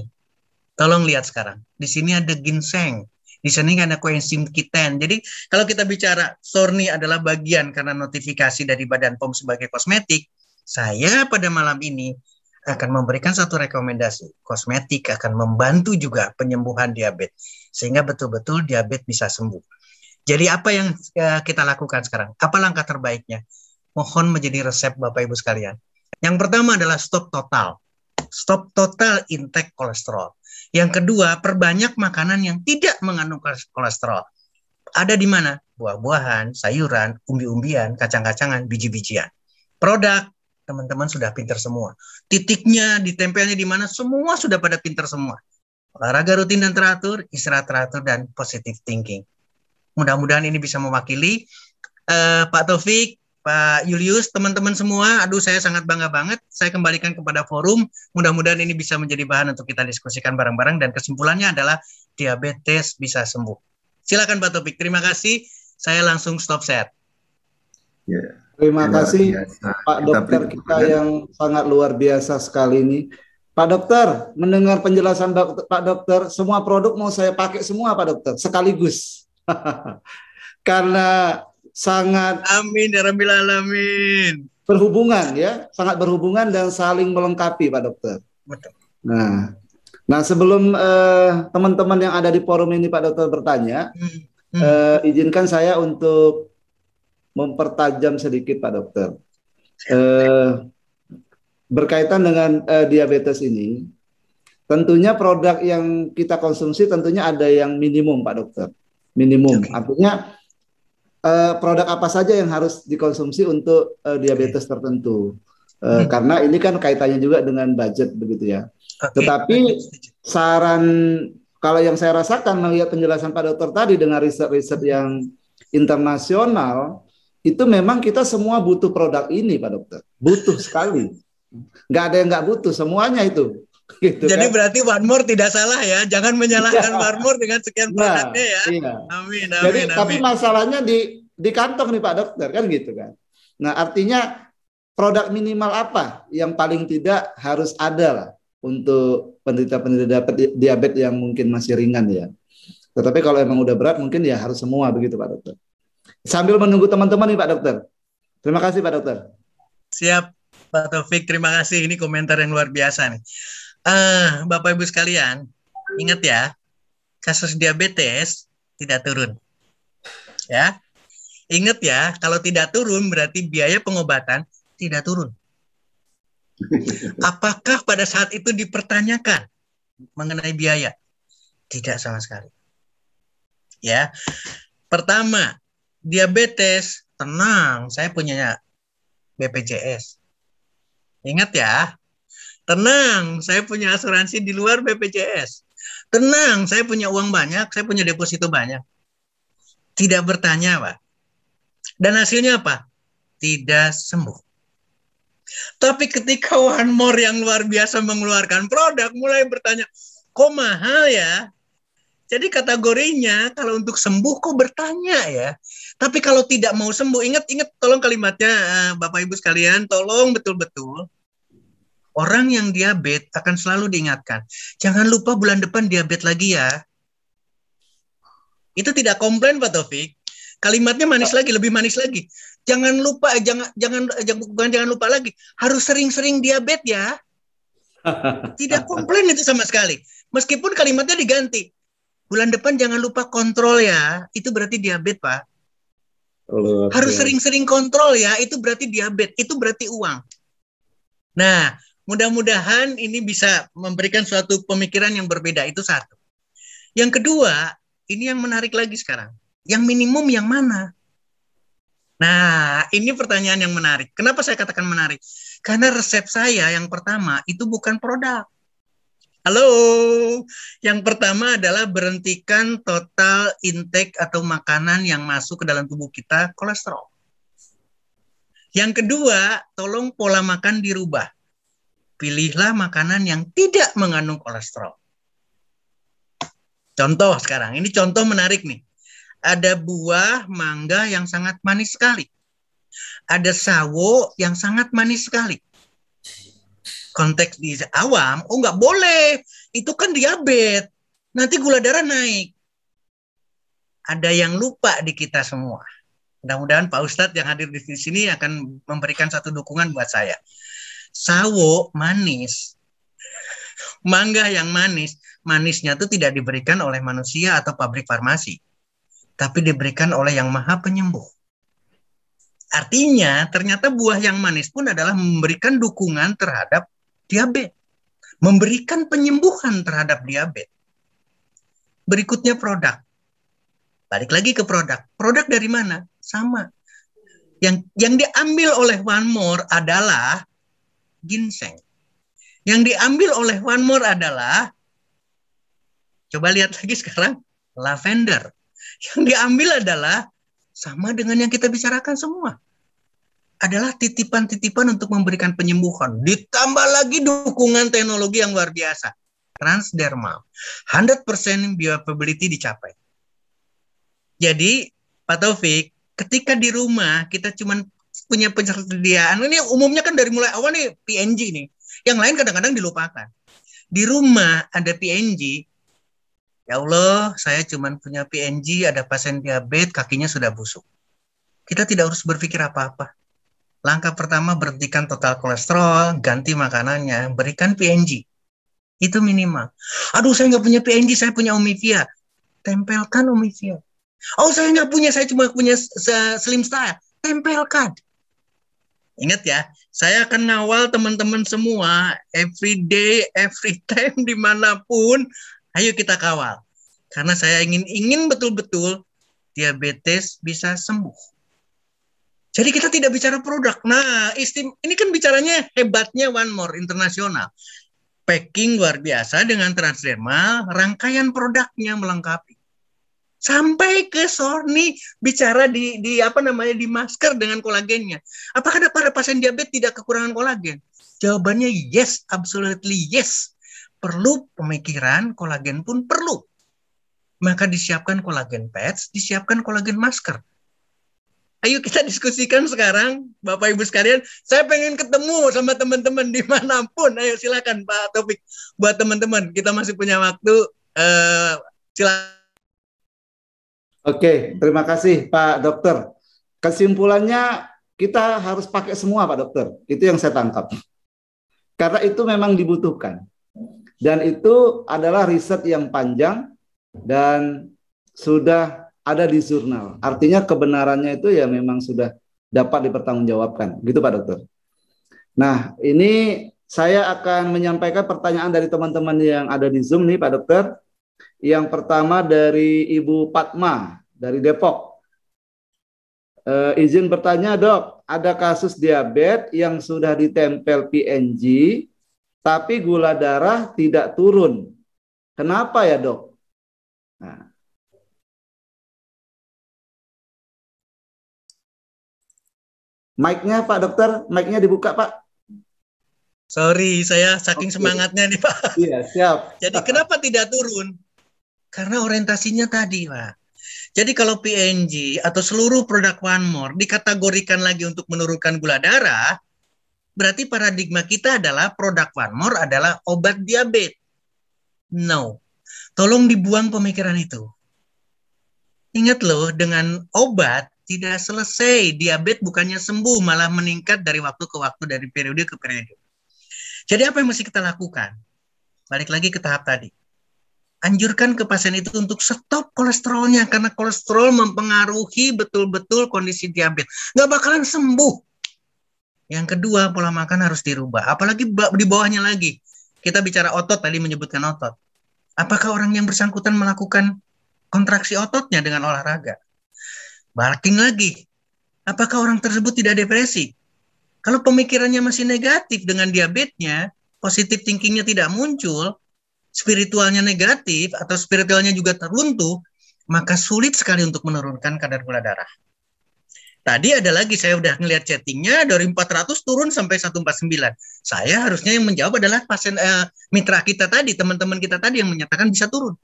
Tolong lihat sekarang. Di sini ada ginseng di sini ada koenzim Q10. Jadi kalau kita bicara Sorni adalah bagian karena notifikasi dari Badan POM sebagai kosmetik, saya pada malam ini akan memberikan satu rekomendasi kosmetik akan membantu juga penyembuhan diabetes sehingga betul-betul diabetes bisa sembuh. Jadi apa yang eh, kita lakukan sekarang? Apa langkah terbaiknya? Mohon menjadi resep Bapak Ibu sekalian. Yang pertama adalah stop total. Stop total intake kolesterol. Yang kedua, perbanyak makanan yang tidak mengandung kolesterol. Ada di mana? Buah-buahan, sayuran, umbi-umbian, kacang-kacangan, biji-bijian. Produk, teman-teman sudah pinter semua. Titiknya, ditempelnya di mana, semua sudah pada pinter semua. Olahraga rutin dan teratur, istirahat teratur, dan positive thinking. Mudah-mudahan ini bisa mewakili. Uh, Pak Taufik, Pak Julius, teman-teman semua, aduh saya sangat bangga banget. Saya kembalikan kepada forum. Mudah-mudahan ini bisa menjadi bahan untuk kita diskusikan bareng-bareng dan kesimpulannya adalah diabetes bisa sembuh. Silakan Pak Topik. Terima kasih. Saya langsung stop set. Yeah. Terima, Terima kasih biasa. Pak kita Dokter kita, ya. yang sangat luar biasa sekali ini. Pak Dokter, mendengar penjelasan dokter, Pak Dokter, semua produk mau saya pakai semua Pak Dokter sekaligus. (laughs) Karena sangat amin ya rabbil alamin. Berhubungan ya, sangat berhubungan dan saling melengkapi Pak Dokter. Betul. Nah, nah sebelum eh, teman-teman uh, yang ada di forum ini Pak Dokter bertanya, hmm. Hmm. Uh, izinkan saya untuk mempertajam sedikit Pak Dokter. Uh, berkaitan dengan uh, diabetes ini, tentunya produk yang kita konsumsi tentunya ada yang minimum Pak Dokter. Minimum. Okay. Artinya uh, produk apa saja yang harus dikonsumsi untuk uh, diabetes okay. tertentu. Uh, hmm. Karena ini kan kaitannya juga dengan budget begitu ya. Okay. Tetapi saran kalau yang saya rasakan melihat penjelasan Pak Dokter tadi dengan riset-riset hmm. yang internasional itu memang kita semua butuh produk ini Pak Dokter, butuh sekali. Gak ada yang nggak butuh, semuanya itu. Gitu Jadi kan? berarti more tidak salah ya, jangan menyalahkan iya. more dengan sekian nah, ya. Yeah. Amin, amin, Jadi, amin. Tapi masalahnya di di kantong nih Pak Dokter kan gitu kan. Nah artinya produk minimal apa yang paling tidak harus ada lah untuk penderita-penderita diabetes yang mungkin masih ringan ya. Tetapi kalau emang udah berat mungkin ya harus semua begitu Pak Dokter. Sambil menunggu teman-teman nih Pak Dokter. Terima kasih Pak Dokter. Siap Pak Taufik, terima kasih. Ini komentar yang luar biasa nih. Uh, Bapak Ibu sekalian, ingat ya, kasus diabetes tidak turun. Ya. Ingat ya, kalau tidak turun berarti biaya pengobatan tidak turun. Apakah pada saat itu dipertanyakan mengenai biaya? Tidak sama sekali. Ya. Pertama, diabetes tenang, saya punya BPJS. Ingat ya, Tenang, saya punya asuransi di luar BPJS. Tenang, saya punya uang banyak, saya punya deposito banyak. Tidak bertanya, Pak. Dan hasilnya apa? Tidak sembuh. Tapi ketika One More yang luar biasa mengeluarkan produk, mulai bertanya, kok mahal ya? Jadi kategorinya kalau untuk sembuh kok bertanya ya. Tapi kalau tidak mau sembuh, ingat-ingat tolong kalimatnya eh, Bapak Ibu sekalian, tolong betul-betul Orang yang diabetes akan selalu diingatkan, jangan lupa bulan depan diabetes lagi ya. Itu tidak komplain Pak Taufik. Kalimatnya manis lagi, lebih manis lagi. Jangan lupa, eh, jangan eh, jangan bukan jangan lupa lagi, harus sering-sering diabetes ya. (laughs) Tidak komplain itu sama sekali. Meskipun kalimatnya diganti. Bulan depan jangan lupa kontrol ya. Itu berarti diabetes, Pak. harus sering-sering kontrol ya. Itu berarti diabetes, itu berarti uang. Nah, Mudah-mudahan ini bisa memberikan suatu pemikiran yang berbeda itu satu. Yang kedua, ini yang menarik lagi sekarang. Yang minimum yang mana? Nah, ini pertanyaan yang menarik. Kenapa saya katakan menarik? Karena resep saya yang pertama itu bukan produk. Halo, yang pertama adalah berhentikan total intake atau makanan yang masuk ke dalam tubuh kita kolesterol. Yang kedua, tolong pola makan dirubah pilihlah makanan yang tidak mengandung kolesterol. Contoh sekarang, ini contoh menarik nih. Ada buah mangga yang sangat manis sekali. Ada sawo yang sangat manis sekali. Konteks di awam, oh nggak boleh. Itu kan diabetes. Nanti gula darah naik. Ada yang lupa di kita semua. Mudah-mudahan Pak Ustadz yang hadir di sini akan memberikan satu dukungan buat saya sawo manis mangga yang manis manisnya itu tidak diberikan oleh manusia atau pabrik farmasi tapi diberikan oleh yang maha penyembuh artinya ternyata buah yang manis pun adalah memberikan dukungan terhadap diabetes memberikan penyembuhan terhadap diabetes berikutnya produk balik lagi ke produk produk dari mana sama yang yang diambil oleh One More adalah ginseng. Yang diambil oleh One More adalah coba lihat lagi sekarang lavender. Yang diambil adalah sama dengan yang kita bicarakan semua. Adalah titipan-titipan untuk memberikan penyembuhan. Ditambah lagi dukungan teknologi yang luar biasa. Transdermal. 100% bioavailability dicapai. Jadi, Pak Taufik, ketika di rumah kita cuman punya penyediaan ini umumnya kan dari mulai awal nih PNG nih yang lain kadang-kadang dilupakan di rumah ada PNG ya Allah saya cuma punya PNG ada pasien diabetes kakinya sudah busuk kita tidak harus berpikir apa-apa langkah pertama berhentikan total kolesterol ganti makanannya berikan PNG itu minimal aduh saya nggak punya PNG saya punya Omivia tempelkan Omivia oh saya nggak punya saya cuma punya slim style tempelkan Ingat ya, saya akan ngawal teman-teman semua every day, every (laughs) time, dimanapun. Ayo kita kawal. Karena saya ingin ingin betul-betul diabetes bisa sembuh. Jadi kita tidak bicara produk. Nah, istim ini kan bicaranya hebatnya One More Internasional. Packing luar biasa dengan transdermal, rangkaian produknya melengkapi sampai ke Sony bicara di di apa namanya di masker dengan kolagennya. Apakah pada pasien diabetes tidak kekurangan kolagen? Jawabannya yes, absolutely yes. Perlu pemikiran, kolagen pun perlu. Maka disiapkan kolagen pads, disiapkan kolagen masker. Ayo kita diskusikan sekarang, Bapak Ibu sekalian. Saya pengen ketemu sama teman-teman dimanapun. Ayo silakan Pak Topik. Buat teman-teman, kita masih punya waktu. Uh, silakan Oke, terima kasih Pak Dokter. Kesimpulannya kita harus pakai semua Pak Dokter. Itu yang saya tangkap. Karena itu memang dibutuhkan. Dan itu adalah riset yang panjang dan sudah ada di jurnal. Artinya kebenarannya itu ya memang sudah dapat dipertanggungjawabkan. Gitu Pak Dokter. Nah, ini saya akan menyampaikan pertanyaan dari teman-teman yang ada di Zoom nih Pak Dokter. Yang pertama dari Ibu Patma dari Depok. E, izin bertanya dok, ada kasus diabetes yang sudah ditempel PNG, tapi gula darah tidak turun. Kenapa ya dok? Nah. Mic-nya Pak Dokter, mic-nya dibuka Pak. Sorry, saya saking okay. semangatnya nih Pak. Iya, siap. Jadi kenapa tidak turun? Karena orientasinya tadi, Pak. Jadi kalau PNG atau seluruh produk One More dikategorikan lagi untuk menurunkan gula darah, berarti paradigma kita adalah produk One More adalah obat diabetes. No. Tolong dibuang pemikiran itu. Ingat loh, dengan obat tidak selesai. Diabetes bukannya sembuh, malah meningkat dari waktu ke waktu, dari periode ke periode. Jadi apa yang mesti kita lakukan? Balik lagi ke tahap tadi anjurkan ke pasien itu untuk stop kolesterolnya karena kolesterol mempengaruhi betul-betul kondisi diabetes. Nggak bakalan sembuh. Yang kedua, pola makan harus dirubah. Apalagi di bawahnya lagi. Kita bicara otot, tadi menyebutkan otot. Apakah orang yang bersangkutan melakukan kontraksi ototnya dengan olahraga? Barking lagi. Apakah orang tersebut tidak depresi? Kalau pemikirannya masih negatif dengan diabetesnya, positif thinkingnya tidak muncul, spiritualnya negatif atau spiritualnya juga teruntuh, maka sulit sekali untuk menurunkan kadar gula darah. Tadi ada lagi saya udah ngelihat chattingnya dari 400 turun sampai 149. Saya harusnya yang menjawab adalah pasien eh, mitra kita tadi, teman-teman kita tadi yang menyatakan bisa turun.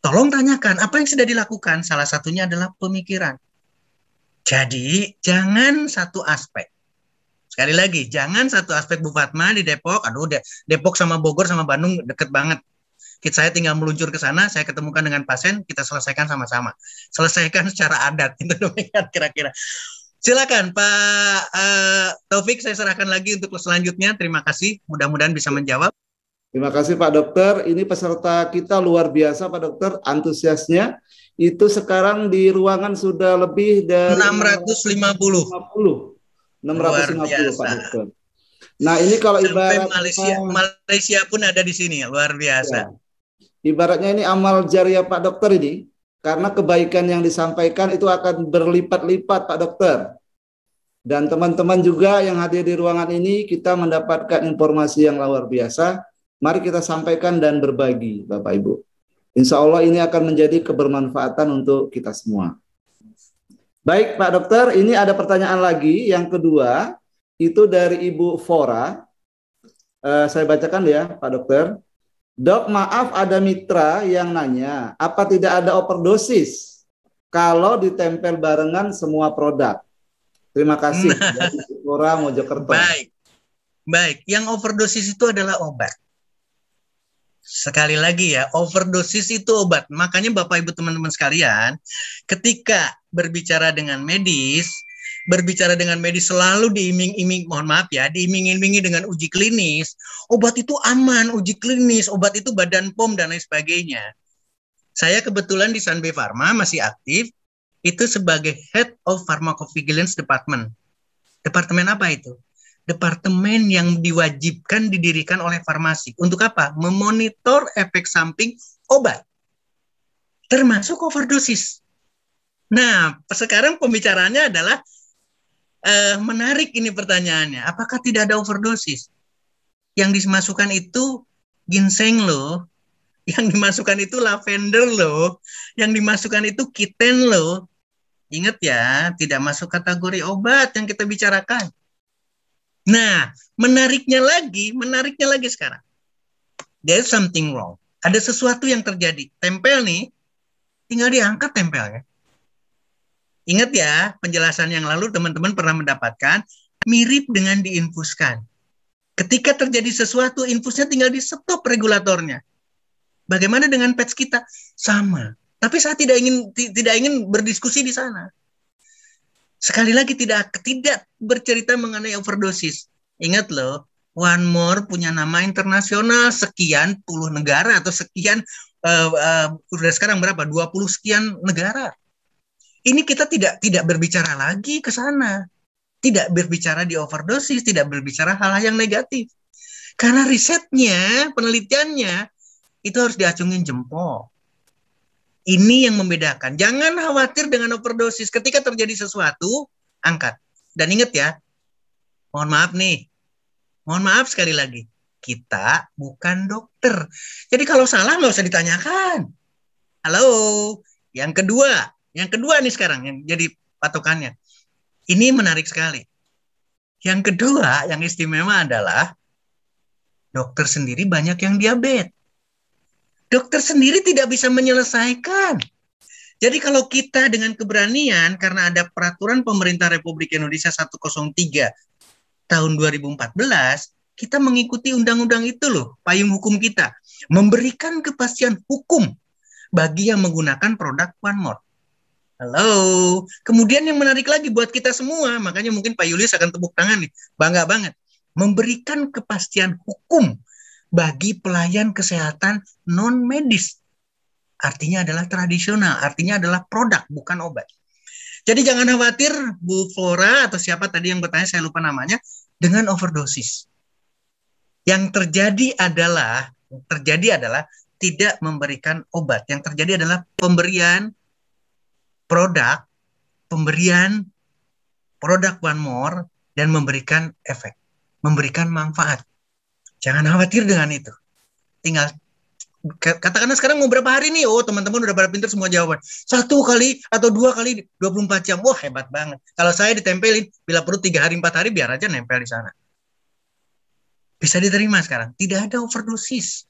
Tolong tanyakan apa yang sudah dilakukan. Salah satunya adalah pemikiran. Jadi jangan satu aspek Sekali lagi, jangan satu aspek Bu Fatma di Depok, aduh Depok sama Bogor sama Bandung deket banget. Kita saya tinggal meluncur ke sana, saya ketemukan dengan pasien, kita selesaikan sama-sama. Selesaikan secara adat, (laughs) itu demikian kira-kira. Silakan Pak uh, Taufik, saya serahkan lagi untuk selanjutnya. Terima kasih, mudah-mudahan bisa menjawab. Terima kasih Pak Dokter. Ini peserta kita luar biasa Pak Dokter, antusiasnya itu sekarang di ruangan sudah lebih dari 650. 650. 650 Pak Dokter. Nah, ini kalau Sampai ibarat Malaysia Malaysia pun ada di sini, luar biasa. Ya. Ibaratnya ini amal jariah Pak Dokter ini karena kebaikan yang disampaikan itu akan berlipat-lipat Pak Dokter. Dan teman-teman juga yang hadir di ruangan ini kita mendapatkan informasi yang luar biasa. Mari kita sampaikan dan berbagi Bapak Ibu. Insya Allah ini akan menjadi kebermanfaatan untuk kita semua. Baik Pak Dokter, ini ada pertanyaan lagi yang kedua itu dari Ibu Fora. Uh, saya bacakan ya Pak Dokter. Dok, maaf ada mitra yang nanya, apa tidak ada overdosis kalau ditempel barengan semua produk? Terima kasih. Nah. Fora Mojokerto. Baik. Baik, yang overdosis itu adalah obat. Sekali lagi ya, overdosis itu obat. Makanya Bapak Ibu teman-teman sekalian, ketika berbicara dengan medis, berbicara dengan medis selalu diiming-iming, mohon maaf ya, diiming-imingi dengan uji klinis. Obat itu aman, uji klinis, obat itu badan pom dan lain sebagainya. Saya kebetulan di Sanbe Pharma masih aktif, itu sebagai Head of Pharmacovigilance Department. Departemen apa itu? Departemen yang diwajibkan didirikan oleh farmasi. Untuk apa? Memonitor efek samping obat. Termasuk overdosis Nah, sekarang pembicaraannya adalah eh, menarik ini pertanyaannya. Apakah tidak ada overdosis? Yang dimasukkan itu ginseng loh, yang dimasukkan itu lavender loh, yang dimasukkan itu kiten loh. Ingat ya, tidak masuk kategori obat yang kita bicarakan. Nah, menariknya lagi, menariknya lagi sekarang. There's something wrong. Ada sesuatu yang terjadi. Tempel nih, tinggal diangkat tempelnya Ingat ya, penjelasan yang lalu teman-teman pernah mendapatkan mirip dengan diinfuskan. Ketika terjadi sesuatu, infusnya tinggal di stop regulatornya. Bagaimana dengan patch kita? Sama. Tapi saya tidak ingin tidak ingin berdiskusi di sana. Sekali lagi tidak tidak bercerita mengenai overdosis. Ingat loh, One More punya nama internasional sekian puluh negara atau sekian uh, uh, udah sekarang berapa? 20 sekian negara ini kita tidak tidak berbicara lagi ke sana. Tidak berbicara di overdosis, tidak berbicara hal-hal yang negatif. Karena risetnya, penelitiannya itu harus diacungin jempol. Ini yang membedakan. Jangan khawatir dengan overdosis. Ketika terjadi sesuatu, angkat. Dan ingat ya, mohon maaf nih. Mohon maaf sekali lagi. Kita bukan dokter. Jadi kalau salah nggak usah ditanyakan. Halo. Yang kedua, yang kedua nih sekarang yang jadi patokannya. Ini menarik sekali. Yang kedua yang istimewa adalah dokter sendiri banyak yang diabetes. Dokter sendiri tidak bisa menyelesaikan. Jadi kalau kita dengan keberanian karena ada peraturan pemerintah Republik Indonesia 103 tahun 2014, kita mengikuti undang-undang itu loh, payung hukum kita. Memberikan kepastian hukum bagi yang menggunakan produk One More. Halo. Kemudian yang menarik lagi buat kita semua, makanya mungkin Pak Yulius akan tepuk tangan nih, bangga banget. Memberikan kepastian hukum bagi pelayan kesehatan non medis. Artinya adalah tradisional, artinya adalah produk bukan obat. Jadi jangan khawatir Bu Flora atau siapa tadi yang bertanya saya lupa namanya dengan overdosis. Yang terjadi adalah yang terjadi adalah tidak memberikan obat. Yang terjadi adalah pemberian produk, pemberian produk one more dan memberikan efek, memberikan manfaat. Jangan khawatir dengan itu. Tinggal katakanlah sekarang mau berapa hari nih? Oh, teman-teman udah pada pinter semua jawaban. Satu kali atau dua kali 24 jam. Wah, hebat banget. Kalau saya ditempelin, bila perlu tiga hari, empat hari, biar aja nempel di sana. Bisa diterima sekarang. Tidak ada overdosis.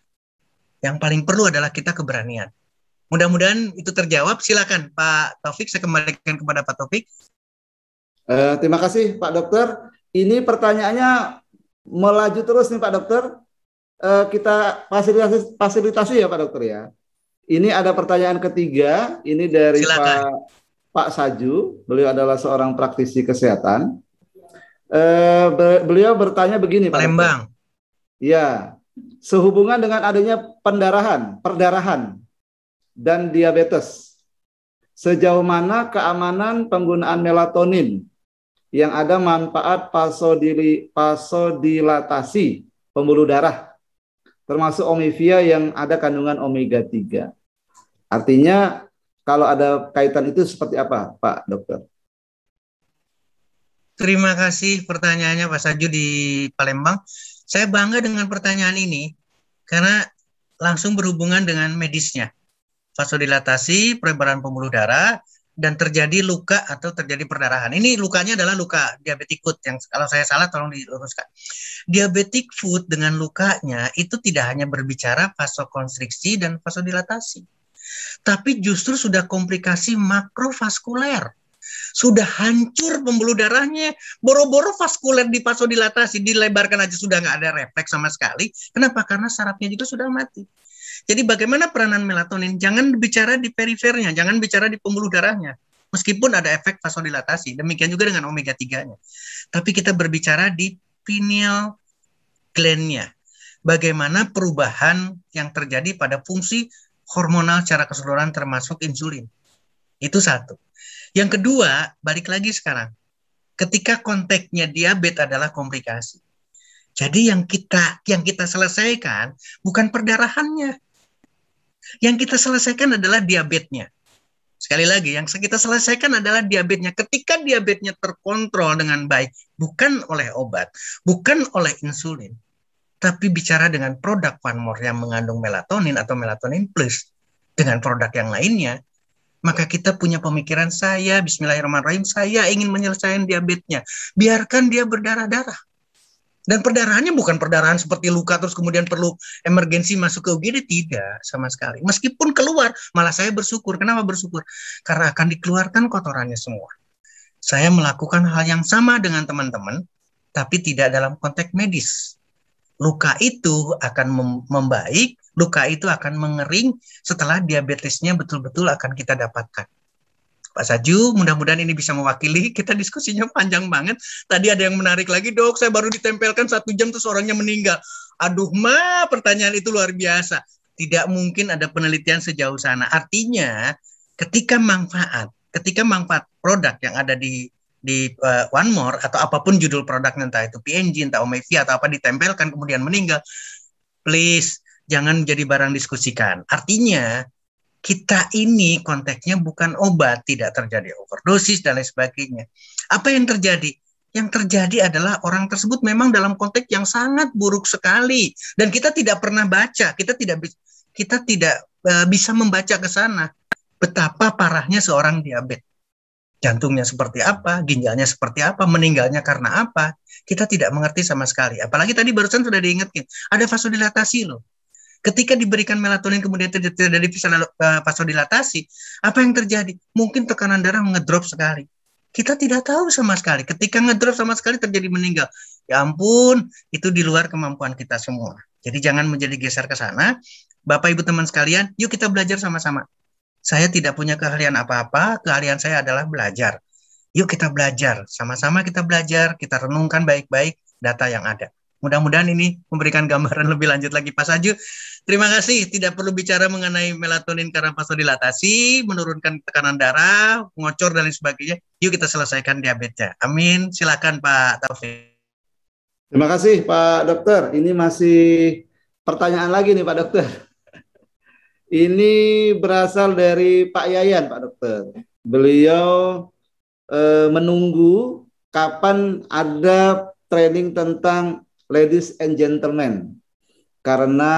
Yang paling perlu adalah kita keberanian. Mudah-mudahan itu terjawab. Silakan Pak Taufik, saya kembalikan kepada Pak Taufik. Eh, terima kasih Pak Dokter. Ini pertanyaannya melaju terus nih Pak Dokter. Eh, kita fasilitasi, fasilitasi ya Pak Dokter ya. Ini ada pertanyaan ketiga, ini dari Silakan. Pak Pak Saju. Beliau adalah seorang praktisi kesehatan. Eh, be, beliau bertanya begini Pak. Palembang. Ya. Sehubungan dengan adanya pendarahan, perdarahan dan diabetes. Sejauh mana keamanan penggunaan melatonin yang ada manfaat pasodili, pasodilatasi pembuluh darah, termasuk omivia yang ada kandungan omega 3. Artinya kalau ada kaitan itu seperti apa, Pak Dokter? Terima kasih pertanyaannya Pak Saju di Palembang. Saya bangga dengan pertanyaan ini karena langsung berhubungan dengan medisnya vasodilatasi, perebaran pembuluh darah, dan terjadi luka atau terjadi perdarahan. Ini lukanya adalah luka diabetic foot yang kalau saya salah tolong diluruskan. Diabetik foot dengan lukanya itu tidak hanya berbicara vasokonstriksi dan vasodilatasi, tapi justru sudah komplikasi makrovaskuler. Sudah hancur pembuluh darahnya, boro-boro vaskuler di vasodilatasi, dilebarkan aja sudah nggak ada refleks sama sekali. Kenapa? Karena sarafnya juga sudah mati jadi bagaimana peranan melatonin? Jangan bicara di perifernya, jangan bicara di pembuluh darahnya. Meskipun ada efek vasodilatasi, demikian juga dengan omega 3-nya. Tapi kita berbicara di pineal gland-nya. Bagaimana perubahan yang terjadi pada fungsi hormonal secara keseluruhan termasuk insulin. Itu satu. Yang kedua, balik lagi sekarang. Ketika konteksnya diabetes adalah komplikasi. Jadi yang kita yang kita selesaikan bukan perdarahannya. Yang kita selesaikan adalah diabetesnya. Sekali lagi, yang kita selesaikan adalah diabetesnya. Ketika diabetesnya terkontrol dengan baik, bukan oleh obat, bukan oleh insulin, tapi bicara dengan produk One More yang mengandung melatonin atau melatonin plus dengan produk yang lainnya, maka kita punya pemikiran saya, bismillahirrahmanirrahim, saya ingin menyelesaikan diabetesnya. Biarkan dia berdarah-darah. Dan perdarahannya bukan perdarahan seperti luka terus kemudian perlu emergensi masuk ke UGD tidak sama sekali. Meskipun keluar, malah saya bersyukur. Kenapa bersyukur? Karena akan dikeluarkan kotorannya semua. Saya melakukan hal yang sama dengan teman-teman, tapi tidak dalam konteks medis. Luka itu akan membaik, luka itu akan mengering setelah diabetesnya betul-betul akan kita dapatkan. Pak Saju, mudah-mudahan ini bisa mewakili. (laughs) Kita diskusinya panjang banget. Tadi ada yang menarik lagi, dok. Saya baru ditempelkan satu jam terus orangnya meninggal. Aduh, ma, pertanyaan itu luar biasa. Tidak mungkin ada penelitian sejauh sana. Artinya, ketika manfaat, ketika manfaat produk yang ada di di uh, One More atau apapun judul produknya entah itu PNG, entah Omevia atau apa ditempelkan kemudian meninggal, please jangan menjadi barang diskusikan. Artinya kita ini konteksnya bukan obat, tidak terjadi overdosis dan lain sebagainya. Apa yang terjadi? Yang terjadi adalah orang tersebut memang dalam konteks yang sangat buruk sekali dan kita tidak pernah baca, kita tidak kita tidak uh, bisa membaca ke sana betapa parahnya seorang diabetes. Jantungnya seperti apa, ginjalnya seperti apa, meninggalnya karena apa, kita tidak mengerti sama sekali. Apalagi tadi barusan sudah diingatkan ada vasodilatasi loh. Ketika diberikan melatonin kemudian tidak terjadi vasodilatasi, eh, apa yang terjadi? Mungkin tekanan darah ngedrop sekali. Kita tidak tahu sama sekali. Ketika ngedrop sama sekali terjadi meninggal. Ya ampun, itu di luar kemampuan kita semua. Jadi jangan menjadi geser ke sana. Bapak Ibu teman sekalian, yuk kita belajar sama-sama. Saya tidak punya keahlian apa-apa, keahlian saya adalah belajar. Yuk kita belajar, sama-sama kita belajar, kita renungkan baik-baik data yang ada. Mudah-mudahan ini memberikan gambaran lebih lanjut lagi Pak Saju. Terima kasih. Tidak perlu bicara mengenai melatonin karena pasal dilatasi menurunkan tekanan darah, mengocor dan lain sebagainya. Yuk kita selesaikan diabetesnya. Amin. Silakan Pak Taufik. Terima kasih Pak Dokter. Ini masih pertanyaan lagi nih Pak Dokter. Ini berasal dari Pak Yayan Pak Dokter. Beliau eh, menunggu kapan ada training tentang ladies and gentlemen, karena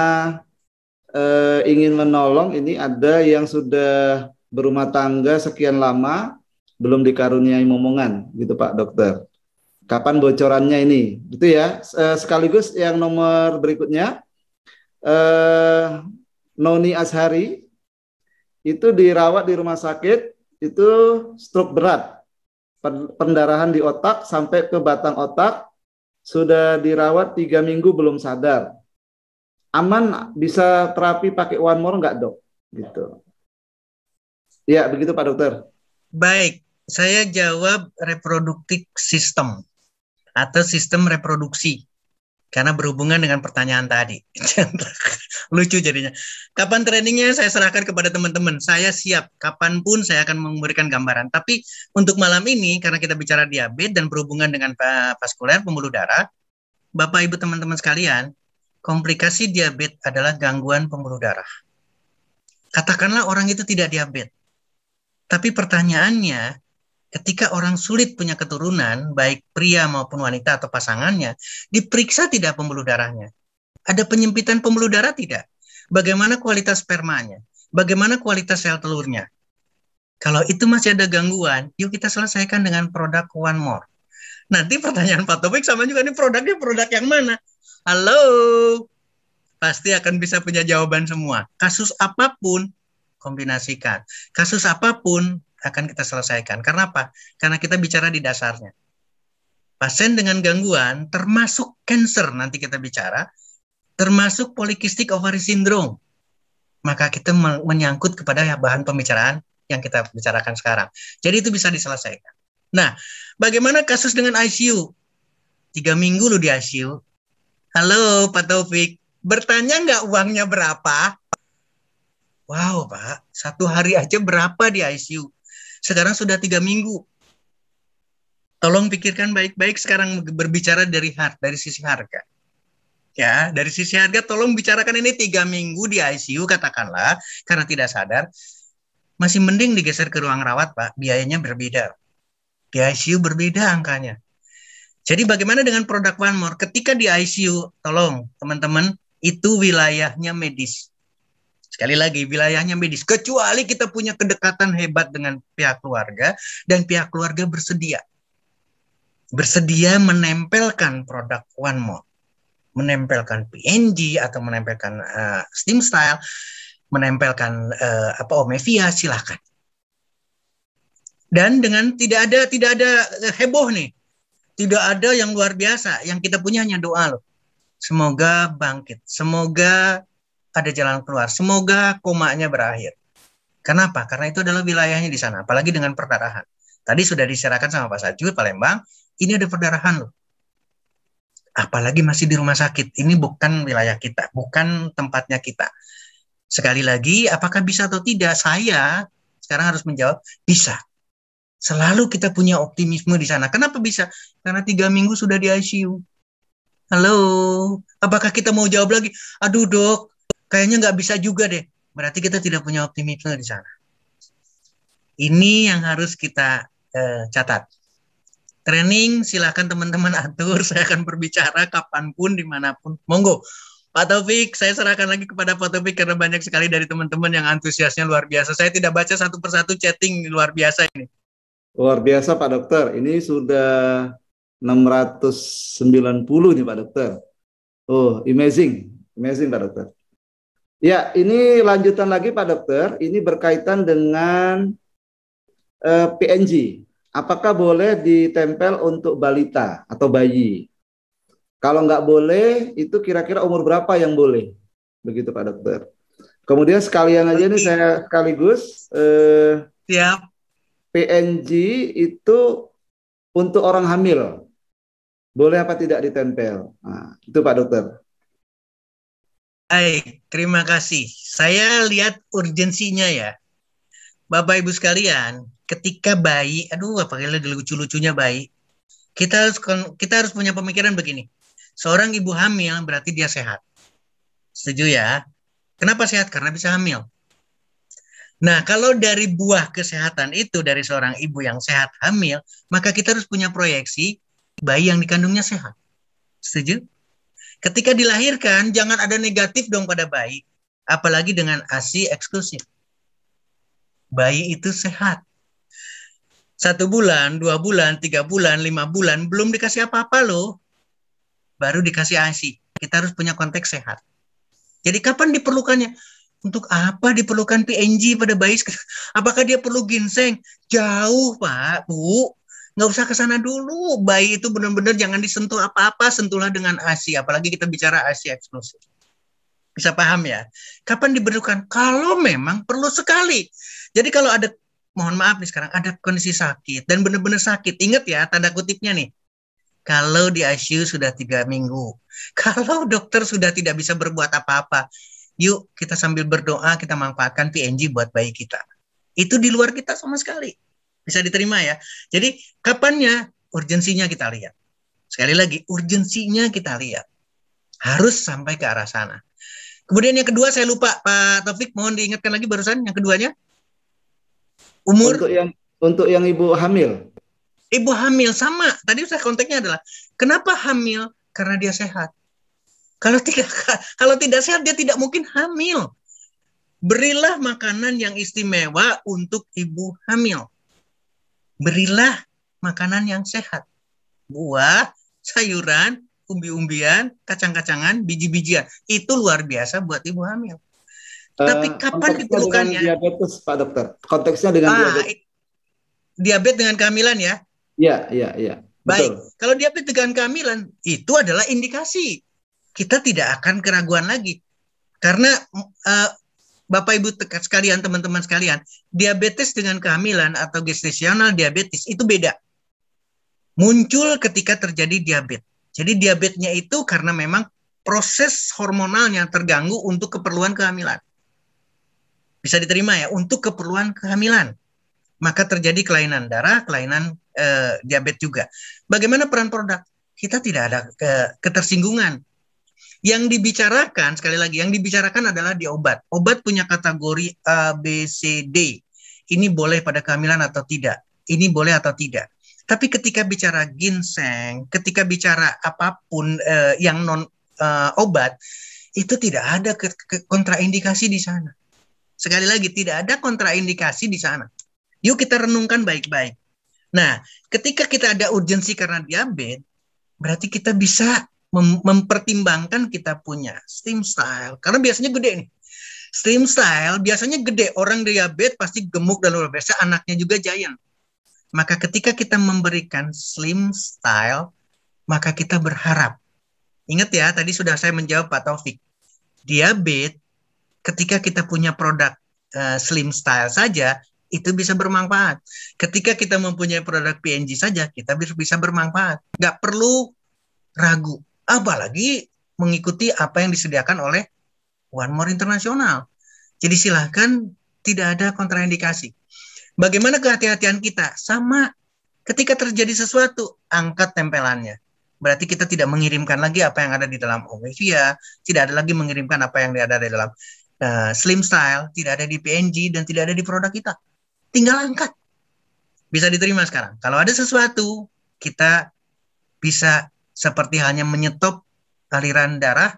eh, ingin menolong ini ada yang sudah berumah tangga sekian lama belum dikaruniai momongan, gitu Pak Dokter. Kapan bocorannya ini? Gitu ya. Eh, sekaligus yang nomor berikutnya, eh, Noni Ashari itu dirawat di rumah sakit itu stroke berat pendarahan di otak sampai ke batang otak sudah dirawat tiga minggu belum sadar. Aman bisa terapi pakai one more nggak dok? Gitu. Ya begitu Pak Dokter. Baik, saya jawab reproduktif sistem atau sistem reproduksi karena berhubungan dengan pertanyaan tadi. (laughs) Lucu jadinya. Kapan trainingnya saya serahkan kepada teman-teman. Saya siap. Kapanpun saya akan memberikan gambaran. Tapi untuk malam ini, karena kita bicara diabetes dan berhubungan dengan vaskuler pembuluh darah, Bapak Ibu teman-teman sekalian, komplikasi diabetes adalah gangguan pembuluh darah. Katakanlah orang itu tidak diabetes. Tapi pertanyaannya, ketika orang sulit punya keturunan, baik pria maupun wanita atau pasangannya, diperiksa tidak pembuluh darahnya. Ada penyempitan pembuluh darah tidak? Bagaimana kualitas spermanya? Bagaimana kualitas sel telurnya? Kalau itu masih ada gangguan, yuk kita selesaikan dengan produk One More. Nanti pertanyaan Pak Topik sama juga nih produknya produk yang mana? Halo, pasti akan bisa punya jawaban semua. Kasus apapun kombinasikan. Kasus apapun akan kita selesaikan. Karena apa? Karena kita bicara di dasarnya. Pasien dengan gangguan termasuk cancer nanti kita bicara, termasuk polikistik ovary syndrome. Maka kita menyangkut kepada bahan pembicaraan yang kita bicarakan sekarang. Jadi itu bisa diselesaikan. Nah, bagaimana kasus dengan ICU? Tiga minggu lu di ICU. Halo Pak Taufik, bertanya nggak uangnya berapa? Wow Pak, satu hari aja berapa di ICU? Sekarang sudah tiga minggu. Tolong pikirkan baik-baik sekarang berbicara dari hard, dari sisi harga. Ya, dari sisi harga tolong bicarakan ini tiga minggu di ICU katakanlah karena tidak sadar masih mending digeser ke ruang rawat pak biayanya berbeda di ICU berbeda angkanya jadi bagaimana dengan produk One More ketika di ICU tolong teman-teman itu wilayahnya medis Sekali lagi, wilayahnya medis. Kecuali kita punya kedekatan hebat dengan pihak keluarga dan pihak keluarga bersedia. Bersedia menempelkan produk One More. Menempelkan PNG atau menempelkan uh, Steam Style, menempelkan uh, apa Omevia, silahkan. Dan dengan tidak ada tidak ada eh, heboh nih. Tidak ada yang luar biasa. Yang kita punya hanya doa loh. Semoga bangkit. Semoga ada jalan keluar. Semoga komanya berakhir. Kenapa? Karena itu adalah wilayahnya di sana, apalagi dengan perdarahan. Tadi sudah diserahkan sama Pak Saju, Palembang, ini ada perdarahan loh. Apalagi masih di rumah sakit, ini bukan wilayah kita, bukan tempatnya kita. Sekali lagi, apakah bisa atau tidak, saya sekarang harus menjawab, bisa. Selalu kita punya optimisme di sana. Kenapa bisa? Karena tiga minggu sudah di ICU. Halo, apakah kita mau jawab lagi? Aduh dok, kayaknya nggak bisa juga deh. Berarti kita tidak punya optimisme di sana. Ini yang harus kita eh, catat. Training silahkan teman-teman atur. (laughs) Saya akan berbicara kapanpun, dimanapun. Monggo. Pak Taufik, saya serahkan lagi kepada Pak Taufik karena banyak sekali dari teman-teman yang antusiasnya luar biasa. Saya tidak baca satu persatu chatting luar biasa ini. Luar biasa Pak Dokter. Ini sudah 690 nih Pak Dokter. Oh, amazing. Amazing Pak Dokter. Ya, ini lanjutan lagi Pak Dokter. Ini berkaitan dengan eh, PNG. Apakah boleh ditempel untuk balita atau bayi? Kalau nggak boleh, itu kira-kira umur berapa yang boleh? Begitu Pak Dokter. Kemudian sekalian aja nih saya sekaligus. Eh, ya. PNG itu untuk orang hamil. Boleh apa tidak ditempel? Nah, itu Pak Dokter. Baik, terima kasih. Saya lihat urgensinya ya. Bapak Ibu sekalian, ketika bayi, aduh apa kira ya, lucu-lucunya bayi. Kita harus kita harus punya pemikiran begini. Seorang ibu hamil berarti dia sehat. Setuju ya? Kenapa sehat? Karena bisa hamil. Nah, kalau dari buah kesehatan itu dari seorang ibu yang sehat hamil, maka kita harus punya proyeksi bayi yang dikandungnya sehat. Setuju? Ketika dilahirkan, jangan ada negatif dong pada bayi. Apalagi dengan ASI eksklusif. Bayi itu sehat. Satu bulan, dua bulan, tiga bulan, lima bulan, belum dikasih apa-apa loh. Baru dikasih ASI. Kita harus punya konteks sehat. Jadi kapan diperlukannya? Untuk apa diperlukan PNG pada bayi? (laughs) Apakah dia perlu ginseng? Jauh, Pak, Bu nggak usah ke sana dulu. Bayi itu benar-benar jangan disentuh apa-apa, sentuhlah dengan ASI. Apalagi kita bicara ASI eksklusif. Bisa paham ya? Kapan diberikan? Kalau memang perlu sekali. Jadi kalau ada, mohon maaf nih sekarang, ada kondisi sakit dan benar-benar sakit. Ingat ya, tanda kutipnya nih. Kalau di ICU sudah tiga minggu, (laughs) kalau dokter sudah tidak bisa berbuat apa-apa, yuk kita sambil berdoa kita manfaatkan PNG buat bayi kita. Itu di luar kita sama sekali bisa diterima ya. Jadi kapannya urgensinya kita lihat. Sekali lagi urgensinya kita lihat. Harus sampai ke arah sana. Kemudian yang kedua saya lupa Pak Taufik mohon diingatkan lagi barusan yang keduanya umur untuk yang untuk yang ibu hamil. Ibu hamil sama. Tadi saya konteksnya adalah kenapa hamil? Karena dia sehat. Kalau tidak (laughs) kalau tidak sehat dia tidak mungkin hamil. Berilah makanan yang istimewa untuk ibu hamil. Berilah makanan yang sehat. Buah, sayuran, umbi-umbian, kacang-kacangan, biji-bijian. Itu luar biasa buat ibu hamil. Uh, Tapi kapan diperlukannya? Diabetes, Pak Dokter. Konteksnya dengan ah, diabetes. Diabetes dengan kehamilan ya? Iya, iya, iya. Baik, Betul. kalau diabetes dengan kehamilan itu adalah indikasi. Kita tidak akan keraguan lagi. Karena uh, Bapak Ibu sekalian, teman-teman sekalian, diabetes dengan kehamilan atau gestasional diabetes itu beda. Muncul ketika terjadi diabetes. Jadi diabetesnya itu karena memang proses hormonalnya terganggu untuk keperluan kehamilan. Bisa diterima ya, untuk keperluan kehamilan. Maka terjadi kelainan darah, kelainan eh, diabetes juga. Bagaimana peran produk? Kita tidak ada ke, eh, ketersinggungan yang dibicarakan sekali lagi yang dibicarakan adalah di obat. Obat punya kategori A, B, C, D. Ini boleh pada kehamilan atau tidak. Ini boleh atau tidak. Tapi ketika bicara ginseng, ketika bicara apapun eh, yang non eh, obat, itu tidak ada ke, ke kontraindikasi di sana. Sekali lagi tidak ada kontraindikasi di sana. Yuk kita renungkan baik-baik. Nah, ketika kita ada urgensi karena diabetes, berarti kita bisa mem mempertimbangkan kita punya steam style karena biasanya gede nih steam style biasanya gede orang diabetes pasti gemuk dan luar biasa anaknya juga giant maka ketika kita memberikan slim style maka kita berharap ingat ya tadi sudah saya menjawab Pak Taufik diabetes ketika kita punya produk uh, slim style saja itu bisa bermanfaat. Ketika kita mempunyai produk PNG saja, kita bisa bermanfaat. Nggak perlu ragu apalagi mengikuti apa yang disediakan oleh One More Internasional. Jadi silahkan tidak ada kontraindikasi. Bagaimana kehati-hatian kita? Sama ketika terjadi sesuatu, angkat tempelannya. Berarti kita tidak mengirimkan lagi apa yang ada di dalam Omevia, tidak ada lagi mengirimkan apa yang ada di dalam uh, Slim Style, tidak ada di PNG, dan tidak ada di produk kita. Tinggal angkat. Bisa diterima sekarang. Kalau ada sesuatu, kita bisa seperti hanya menyetop aliran darah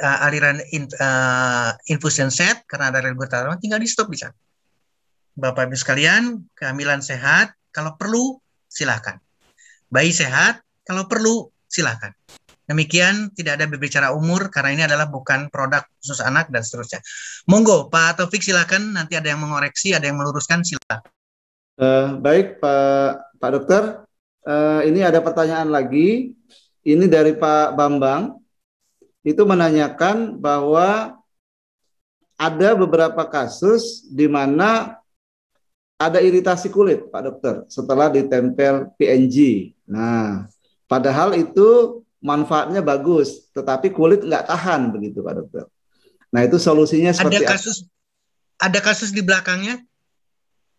uh, aliran in, uh, infusion set karena ada regulator tinggal di stop bisa Bapak Ibu sekalian, kehamilan sehat, kalau perlu silahkan. Bayi sehat, kalau perlu silahkan. Demikian tidak ada berbicara umur karena ini adalah bukan produk khusus anak dan seterusnya. Monggo Pak Taufik silakan nanti ada yang mengoreksi, ada yang meluruskan silakan. Uh, baik Pak Pak Dokter, uh, ini ada pertanyaan lagi ini dari Pak Bambang itu menanyakan bahwa ada beberapa kasus di mana ada iritasi kulit, Pak Dokter, setelah ditempel PNG. Nah, padahal itu manfaatnya bagus, tetapi kulit nggak tahan begitu, Pak Dokter. Nah, itu solusinya seperti ada kasus apa? ada kasus di belakangnya.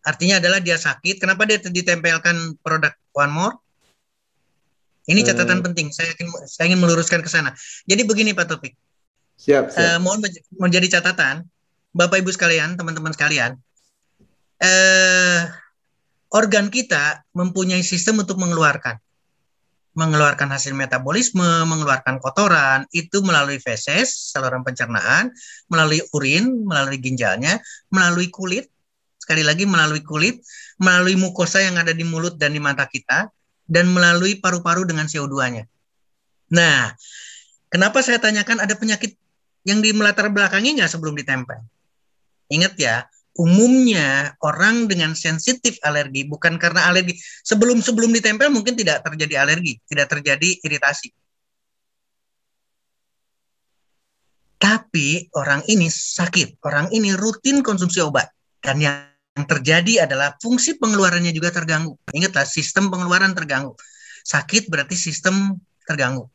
Artinya adalah dia sakit, kenapa dia ditempelkan produk One More? Ini hmm. catatan hmm. penting. Saya ingin saya ingin meluruskan ke sana. Jadi begini Pak Topik. Siap. siap. Uh, mohon menjadi catatan, Bapak Ibu sekalian, teman-teman sekalian. Uh, organ kita mempunyai sistem untuk mengeluarkan, mengeluarkan hasil metabolisme, mengeluarkan kotoran itu melalui feses, saluran pencernaan, melalui urin, melalui ginjalnya, melalui kulit, sekali lagi melalui kulit, melalui mukosa yang ada di mulut dan di mata kita, dan melalui paru-paru dengan CO2-nya. Nah, kenapa saya tanyakan ada penyakit yang di melatar belakangi nggak sebelum ditempel? Ingat ya, umumnya orang dengan sensitif alergi bukan karena alergi. Sebelum-sebelum ditempel mungkin tidak terjadi alergi, tidak terjadi iritasi. Tapi orang ini sakit, orang ini rutin konsumsi obat. Dan yang yang terjadi adalah fungsi pengeluarannya juga terganggu. Ingatlah, sistem pengeluaran terganggu. Sakit berarti sistem terganggu.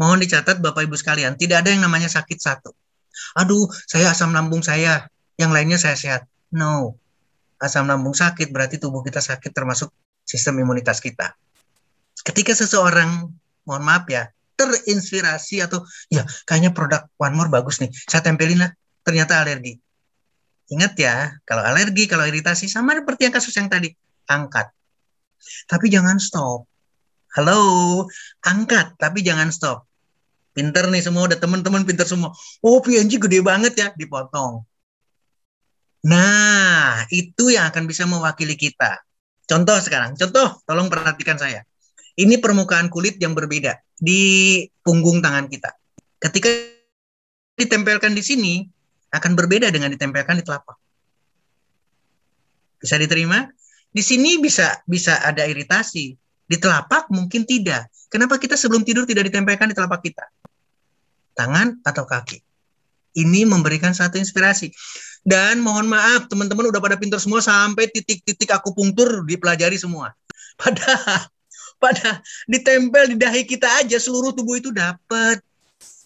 Mohon dicatat Bapak Ibu sekalian, tidak ada yang namanya sakit satu. Aduh, saya asam lambung saya, yang lainnya saya sehat. No. Asam lambung sakit berarti tubuh kita sakit termasuk sistem imunitas kita. Ketika seseorang, mohon maaf ya, terinspirasi atau ya kayaknya produk One More bagus nih, saya tempelin lah, ternyata alergi Ingat ya, kalau alergi, kalau iritasi, sama seperti yang kasus yang tadi, angkat. Tapi jangan stop. Halo, angkat, tapi jangan stop. Pinter nih semua, udah teman-teman pinter semua. Oh, PNG gede banget ya, dipotong. Nah, itu yang akan bisa mewakili kita. Contoh sekarang, contoh, tolong perhatikan saya. Ini permukaan kulit yang berbeda di punggung tangan kita. Ketika ditempelkan di sini, akan berbeda dengan ditempelkan di telapak. Bisa diterima? Di sini bisa bisa ada iritasi. Di telapak mungkin tidak. Kenapa kita sebelum tidur tidak ditempelkan di telapak kita? Tangan atau kaki? Ini memberikan satu inspirasi. Dan mohon maaf, teman-teman udah pada pinter semua sampai titik-titik aku pungtur dipelajari semua. Padahal, pada ditempel di dahi kita aja seluruh tubuh itu dapat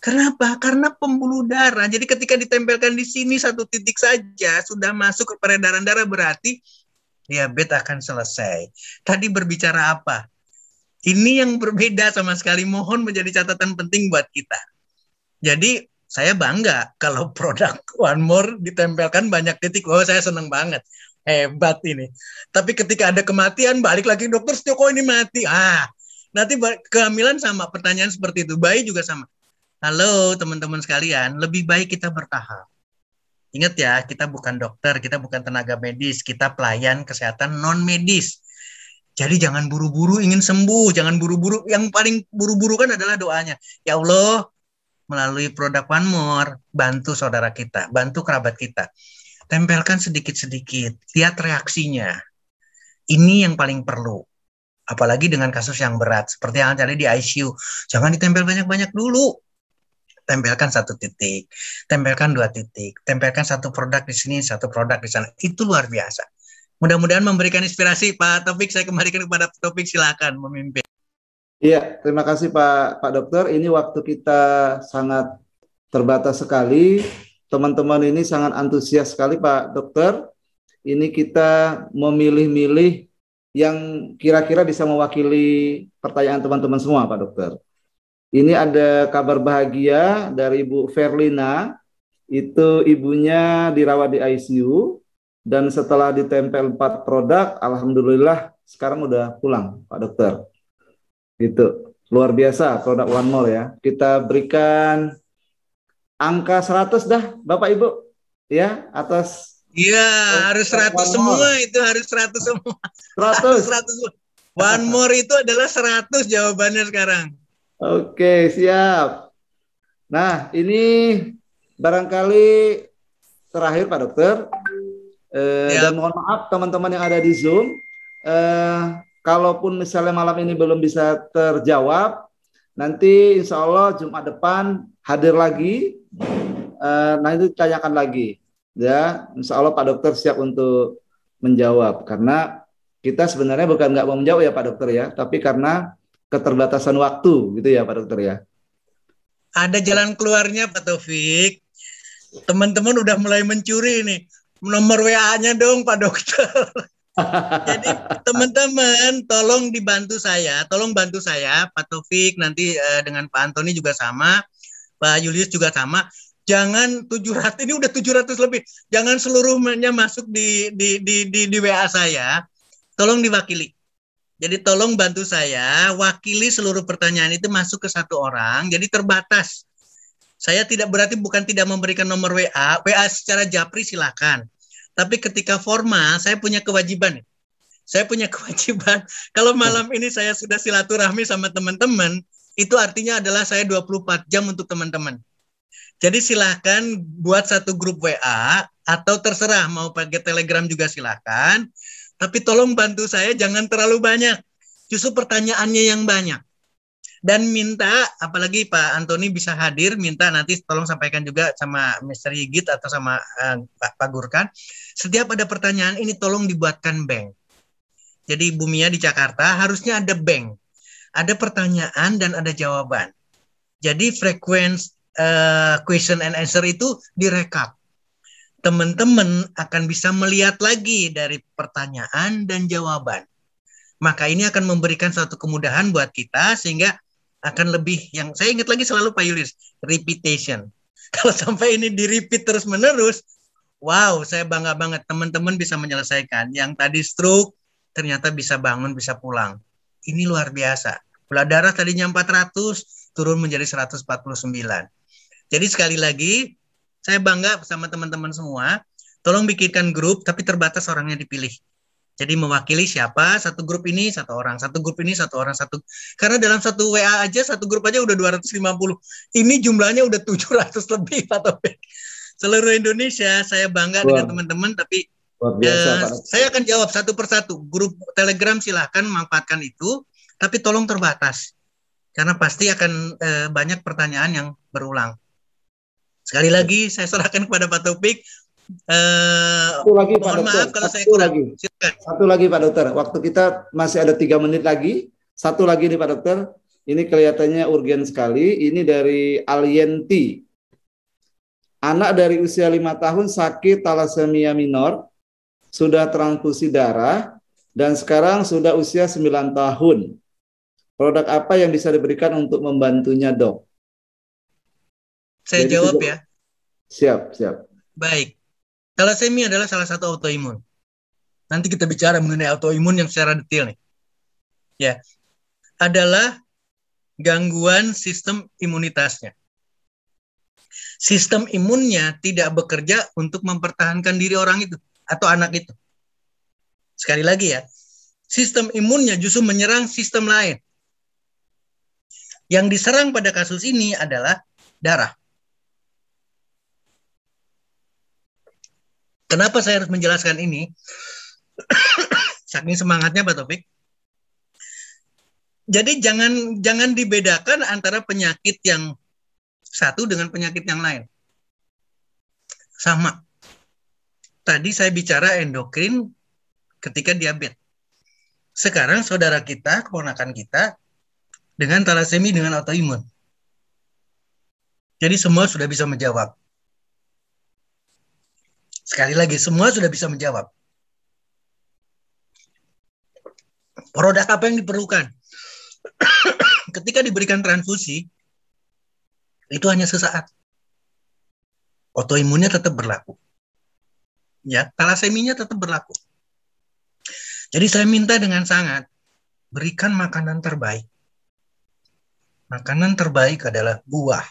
Kenapa? Karena pembuluh darah. Jadi ketika ditempelkan di sini satu titik saja sudah masuk ke peredaran darah berarti diabetes akan selesai. Tadi berbicara apa? Ini yang berbeda sama sekali. Mohon menjadi catatan penting buat kita. Jadi saya bangga kalau produk One More ditempelkan banyak titik. Oh saya senang banget. Hebat ini. Tapi ketika ada kematian balik lagi dokter Setioko ini mati. Ah, nanti kehamilan sama pertanyaan seperti itu. Bayi juga sama Halo teman-teman sekalian, lebih baik kita bertahap. Ingat ya, kita bukan dokter, kita bukan tenaga medis, kita pelayan kesehatan non medis. Jadi jangan buru-buru ingin sembuh, jangan buru-buru. Yang paling buru-buru kan adalah doanya. Ya Allah, melalui produk One More, bantu saudara kita, bantu kerabat kita. Tempelkan sedikit-sedikit, lihat reaksinya. Ini yang paling perlu apalagi dengan kasus yang berat seperti yang tadi di ICU jangan ditempel banyak-banyak dulu tempelkan satu titik, tempelkan dua titik, tempelkan satu produk di sini, satu produk di sana. Itu luar biasa. Mudah-mudahan memberikan inspirasi Pak Topik. Saya kembalikan kepada Pak Topik. Silakan memimpin. Iya, terima kasih Pak Pak Dokter. Ini waktu kita sangat terbatas sekali. Teman-teman ini sangat antusias sekali Pak Dokter. Ini kita memilih-milih yang kira-kira bisa mewakili pertanyaan teman-teman semua Pak Dokter. Ini ada kabar bahagia dari Ibu Verlina, itu ibunya dirawat di ICU dan setelah ditempel empat produk, alhamdulillah sekarang udah pulang Pak Dokter. Itu luar biasa produk One More ya. Kita berikan angka 100 dah Bapak Ibu ya atas Iya, harus 100 semua itu harus 100 semua. 100 100. (laughs) One more itu adalah 100 jawabannya sekarang. Oke, siap. Nah, ini barangkali terakhir Pak Dokter. Eh, ya. Dan mohon maaf teman-teman yang ada di Zoom. Eh, kalaupun misalnya malam ini belum bisa terjawab, nanti insya Allah Jumat depan hadir lagi. Eh, nah itu tanyakan lagi. Ya, insya Allah Pak Dokter siap untuk menjawab. Karena kita sebenarnya bukan nggak mau menjawab ya Pak Dokter ya, tapi karena keterbatasan waktu gitu ya Pak Dokter ya. Ada jalan keluarnya Pak Taufik. Teman-teman udah mulai mencuri nih. Nomor WA-nya dong Pak Dokter. (laughs) Jadi teman-teman tolong dibantu saya, tolong bantu saya Pak Taufik nanti eh, dengan Pak Antoni juga sama, Pak Julius juga sama. Jangan 700 ini udah 700 lebih. Jangan seluruhnya masuk di di di di, di WA saya. Tolong diwakili jadi tolong bantu saya wakili seluruh pertanyaan itu masuk ke satu orang. Jadi terbatas. Saya tidak berarti bukan tidak memberikan nomor WA. WA secara japri silakan. Tapi ketika formal saya punya kewajiban. Saya punya (laughs) kewajiban kalau malam ini saya sudah silaturahmi sama teman-teman, itu artinya adalah saya 24 jam untuk teman-teman. Jadi silakan buat satu grup WA atau terserah mau pakai Telegram juga silakan. Tapi tolong bantu saya jangan terlalu banyak. Justru pertanyaannya yang banyak. Dan minta, apalagi Pak Antoni bisa hadir, minta nanti tolong sampaikan juga sama Mr. Yigit atau sama uh, Pak, Pak Gurkan. Setiap ada pertanyaan ini tolong dibuatkan bank. Jadi Bumia di Jakarta harusnya ada bank. Ada pertanyaan dan ada jawaban. Jadi frekuensi uh, eh, question and answer itu direkap teman-teman akan bisa melihat lagi dari pertanyaan dan jawaban. Maka ini akan memberikan suatu kemudahan buat kita sehingga akan lebih yang saya ingat lagi selalu Pak Yulis, repetition. (laughs) Kalau sampai ini di repeat terus-menerus, wow, saya bangga banget teman-teman bisa menyelesaikan. Yang tadi stroke ternyata bisa bangun, bisa pulang. Ini luar biasa. Gula darah tadinya 400 turun menjadi 149. Jadi sekali lagi saya bangga bersama teman-teman semua. Tolong bikinkan grup, tapi terbatas orangnya dipilih. Jadi mewakili siapa, satu grup ini satu orang, satu grup ini satu orang, satu. Karena dalam satu WA aja, satu grup aja udah 250. Ini jumlahnya udah 700 lebih, Pak Topik. Seluruh Indonesia, saya bangga Luar. dengan teman-teman, tapi biasa, uh, saya akan jawab satu persatu. Grup Telegram silahkan manfaatkan itu, tapi tolong terbatas. Karena pasti akan uh, banyak pertanyaan yang berulang. Sekali lagi saya serahkan kepada Pak Topik. Uh, eh, satu lagi Pak Dokter. Maaf kalau satu saya Lagi. Silakan. Satu lagi Pak Dokter. Waktu kita masih ada tiga menit lagi. Satu lagi nih Pak Dokter. Ini kelihatannya urgen sekali. Ini dari Alienti. Anak dari usia lima tahun sakit talasemia minor, sudah transfusi darah, dan sekarang sudah usia 9 tahun. Produk apa yang bisa diberikan untuk membantunya dok? Saya Jadi jawab ya. Siap, siap. Baik. Thalassemia adalah salah satu autoimun. Nanti kita bicara mengenai autoimun yang secara detail nih. Ya. Adalah gangguan sistem imunitasnya. Sistem imunnya tidak bekerja untuk mempertahankan diri orang itu atau anak itu. Sekali lagi ya, sistem imunnya justru menyerang sistem lain. Yang diserang pada kasus ini adalah darah. Kenapa saya harus menjelaskan ini? (coughs) Saking semangatnya Pak Topik. Jadi jangan jangan dibedakan antara penyakit yang satu dengan penyakit yang lain. Sama. Tadi saya bicara endokrin ketika diabetes. Sekarang saudara kita, keponakan kita dengan talasemi dengan autoimun. Jadi semua sudah bisa menjawab. Sekali lagi, semua sudah bisa menjawab. Produk apa yang diperlukan? (coughs) Ketika diberikan transfusi, itu hanya sesaat. Autoimunnya tetap berlaku. Ya, talaseminya tetap berlaku. Jadi saya minta dengan sangat, berikan makanan terbaik. Makanan terbaik adalah buah,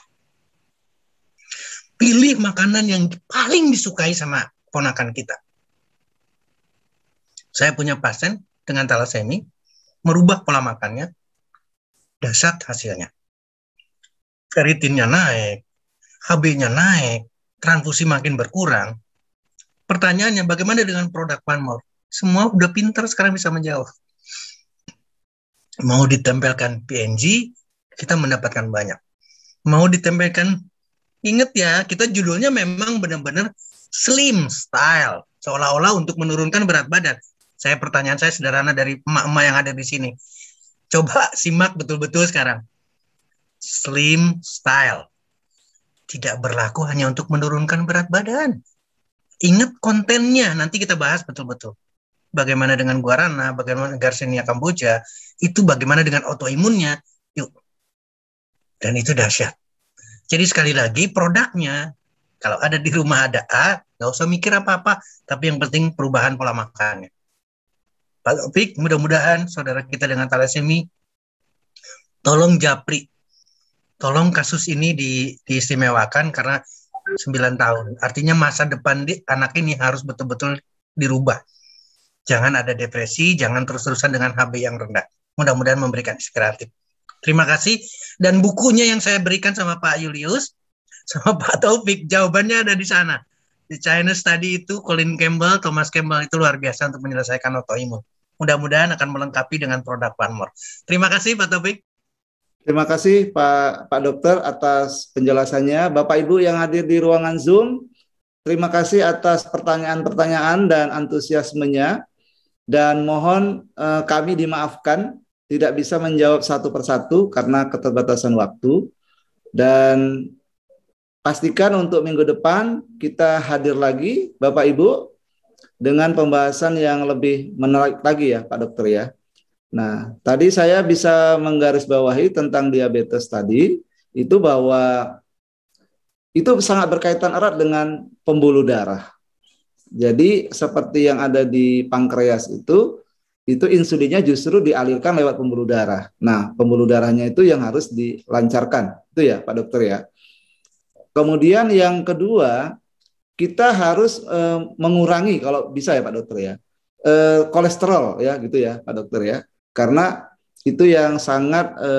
pilih makanan yang paling disukai sama ponakan kita. Saya punya pasien dengan talasemi, merubah pola makannya, dasar hasilnya. Keritinnya naik, HB-nya naik, transfusi makin berkurang. Pertanyaannya, bagaimana dengan produk Panmol? Semua udah pinter sekarang bisa menjawab. Mau ditempelkan PNG, kita mendapatkan banyak. Mau ditempelkan Ingat ya, kita judulnya memang benar-benar slim style, seolah-olah untuk menurunkan berat badan. Saya pertanyaan saya sederhana dari emak-emak yang ada di sini. Coba simak betul-betul sekarang. Slim style tidak berlaku hanya untuk menurunkan berat badan. Ingat kontennya, nanti kita bahas betul-betul. Bagaimana dengan guarana, bagaimana Garcinia kamboja, itu bagaimana dengan autoimunnya. Yuk. Dan itu dahsyat. Jadi sekali lagi produknya kalau ada di rumah ada A, nggak usah mikir apa-apa, tapi yang penting perubahan pola makannya. Pak Opik, mudah-mudahan saudara kita dengan talasemi, tolong japri, tolong kasus ini di, diistimewakan karena 9 tahun. Artinya masa depan di, anak ini harus betul-betul dirubah. Jangan ada depresi, jangan terus-terusan dengan HB yang rendah. Mudah-mudahan memberikan inspiratif. Terima kasih. Dan bukunya yang saya berikan sama Pak Julius, sama Pak Taufik, jawabannya ada di sana. Di China Study itu Colin Campbell, Thomas Campbell itu luar biasa untuk menyelesaikan autoimun. Mudah-mudahan akan melengkapi dengan produk Panmor. Terima kasih Pak Taufik. Terima kasih Pak Pak Dokter atas penjelasannya. Bapak Ibu yang hadir di ruangan Zoom, terima kasih atas pertanyaan-pertanyaan dan antusiasmenya. Dan mohon eh, kami dimaafkan tidak bisa menjawab satu persatu karena keterbatasan waktu dan pastikan untuk minggu depan kita hadir lagi Bapak Ibu dengan pembahasan yang lebih menarik lagi ya Pak Dokter ya. Nah, tadi saya bisa menggarisbawahi tentang diabetes tadi itu bahwa itu sangat berkaitan erat dengan pembuluh darah. Jadi seperti yang ada di pankreas itu itu insulinnya justru dialirkan lewat pembuluh darah. Nah, pembuluh darahnya itu yang harus dilancarkan. Itu ya, Pak Dokter ya. Kemudian yang kedua, kita harus e, mengurangi kalau bisa ya Pak Dokter ya. E, kolesterol ya gitu ya Pak Dokter ya. Karena itu yang sangat e,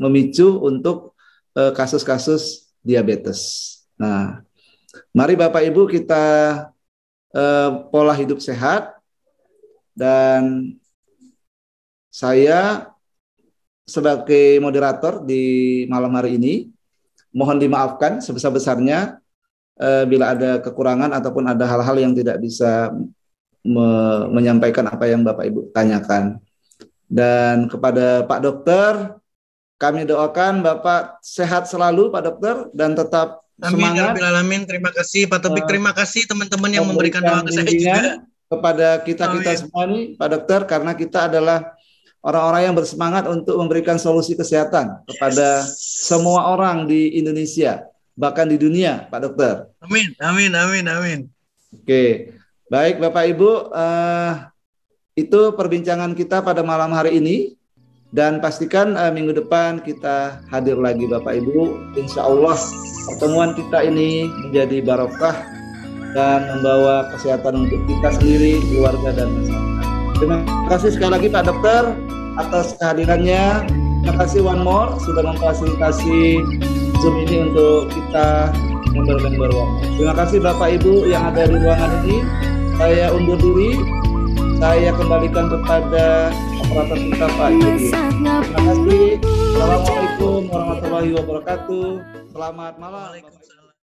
memicu untuk kasus-kasus diabetes. Nah, mari Bapak Ibu kita pola hidup sehat dan saya sebagai moderator di malam hari ini mohon dimaafkan sebesar-besarnya eh, bila ada kekurangan ataupun ada hal-hal yang tidak bisa me menyampaikan apa yang Bapak Ibu tanyakan. Dan kepada Pak Dokter, kami doakan Bapak sehat selalu Pak Dokter dan tetap Amin, semangat. Amin, ya alamin. Terima kasih Pak Topik, eh, terima kasih teman-teman yang memberikan doa ke saya juga. Kepada kita-kita semua nih Pak Dokter, karena kita adalah orang-orang yang bersemangat untuk memberikan solusi kesehatan kepada semua orang di Indonesia, bahkan di dunia, Pak Dokter. Amin, amin, amin, amin. Oke, baik Bapak Ibu, uh, itu perbincangan kita pada malam hari ini. Dan pastikan uh, minggu depan kita hadir lagi Bapak Ibu. Insya Allah pertemuan kita ini menjadi barokah dan membawa kesehatan untuk kita sendiri, keluarga, dan masyarakat. Terima kasih sekali lagi Pak Dokter atas kehadirannya. Terima kasih One More sudah memfasilitasi Zoom ini untuk kita member-member Terima kasih Bapak Ibu yang ada di ruangan ini. Saya undur diri. Saya kembalikan kepada operator kita Pak Yudi. Terima kasih. Assalamualaikum warahmatullahi wabarakatuh. Selamat malam. Waalaikumsalam.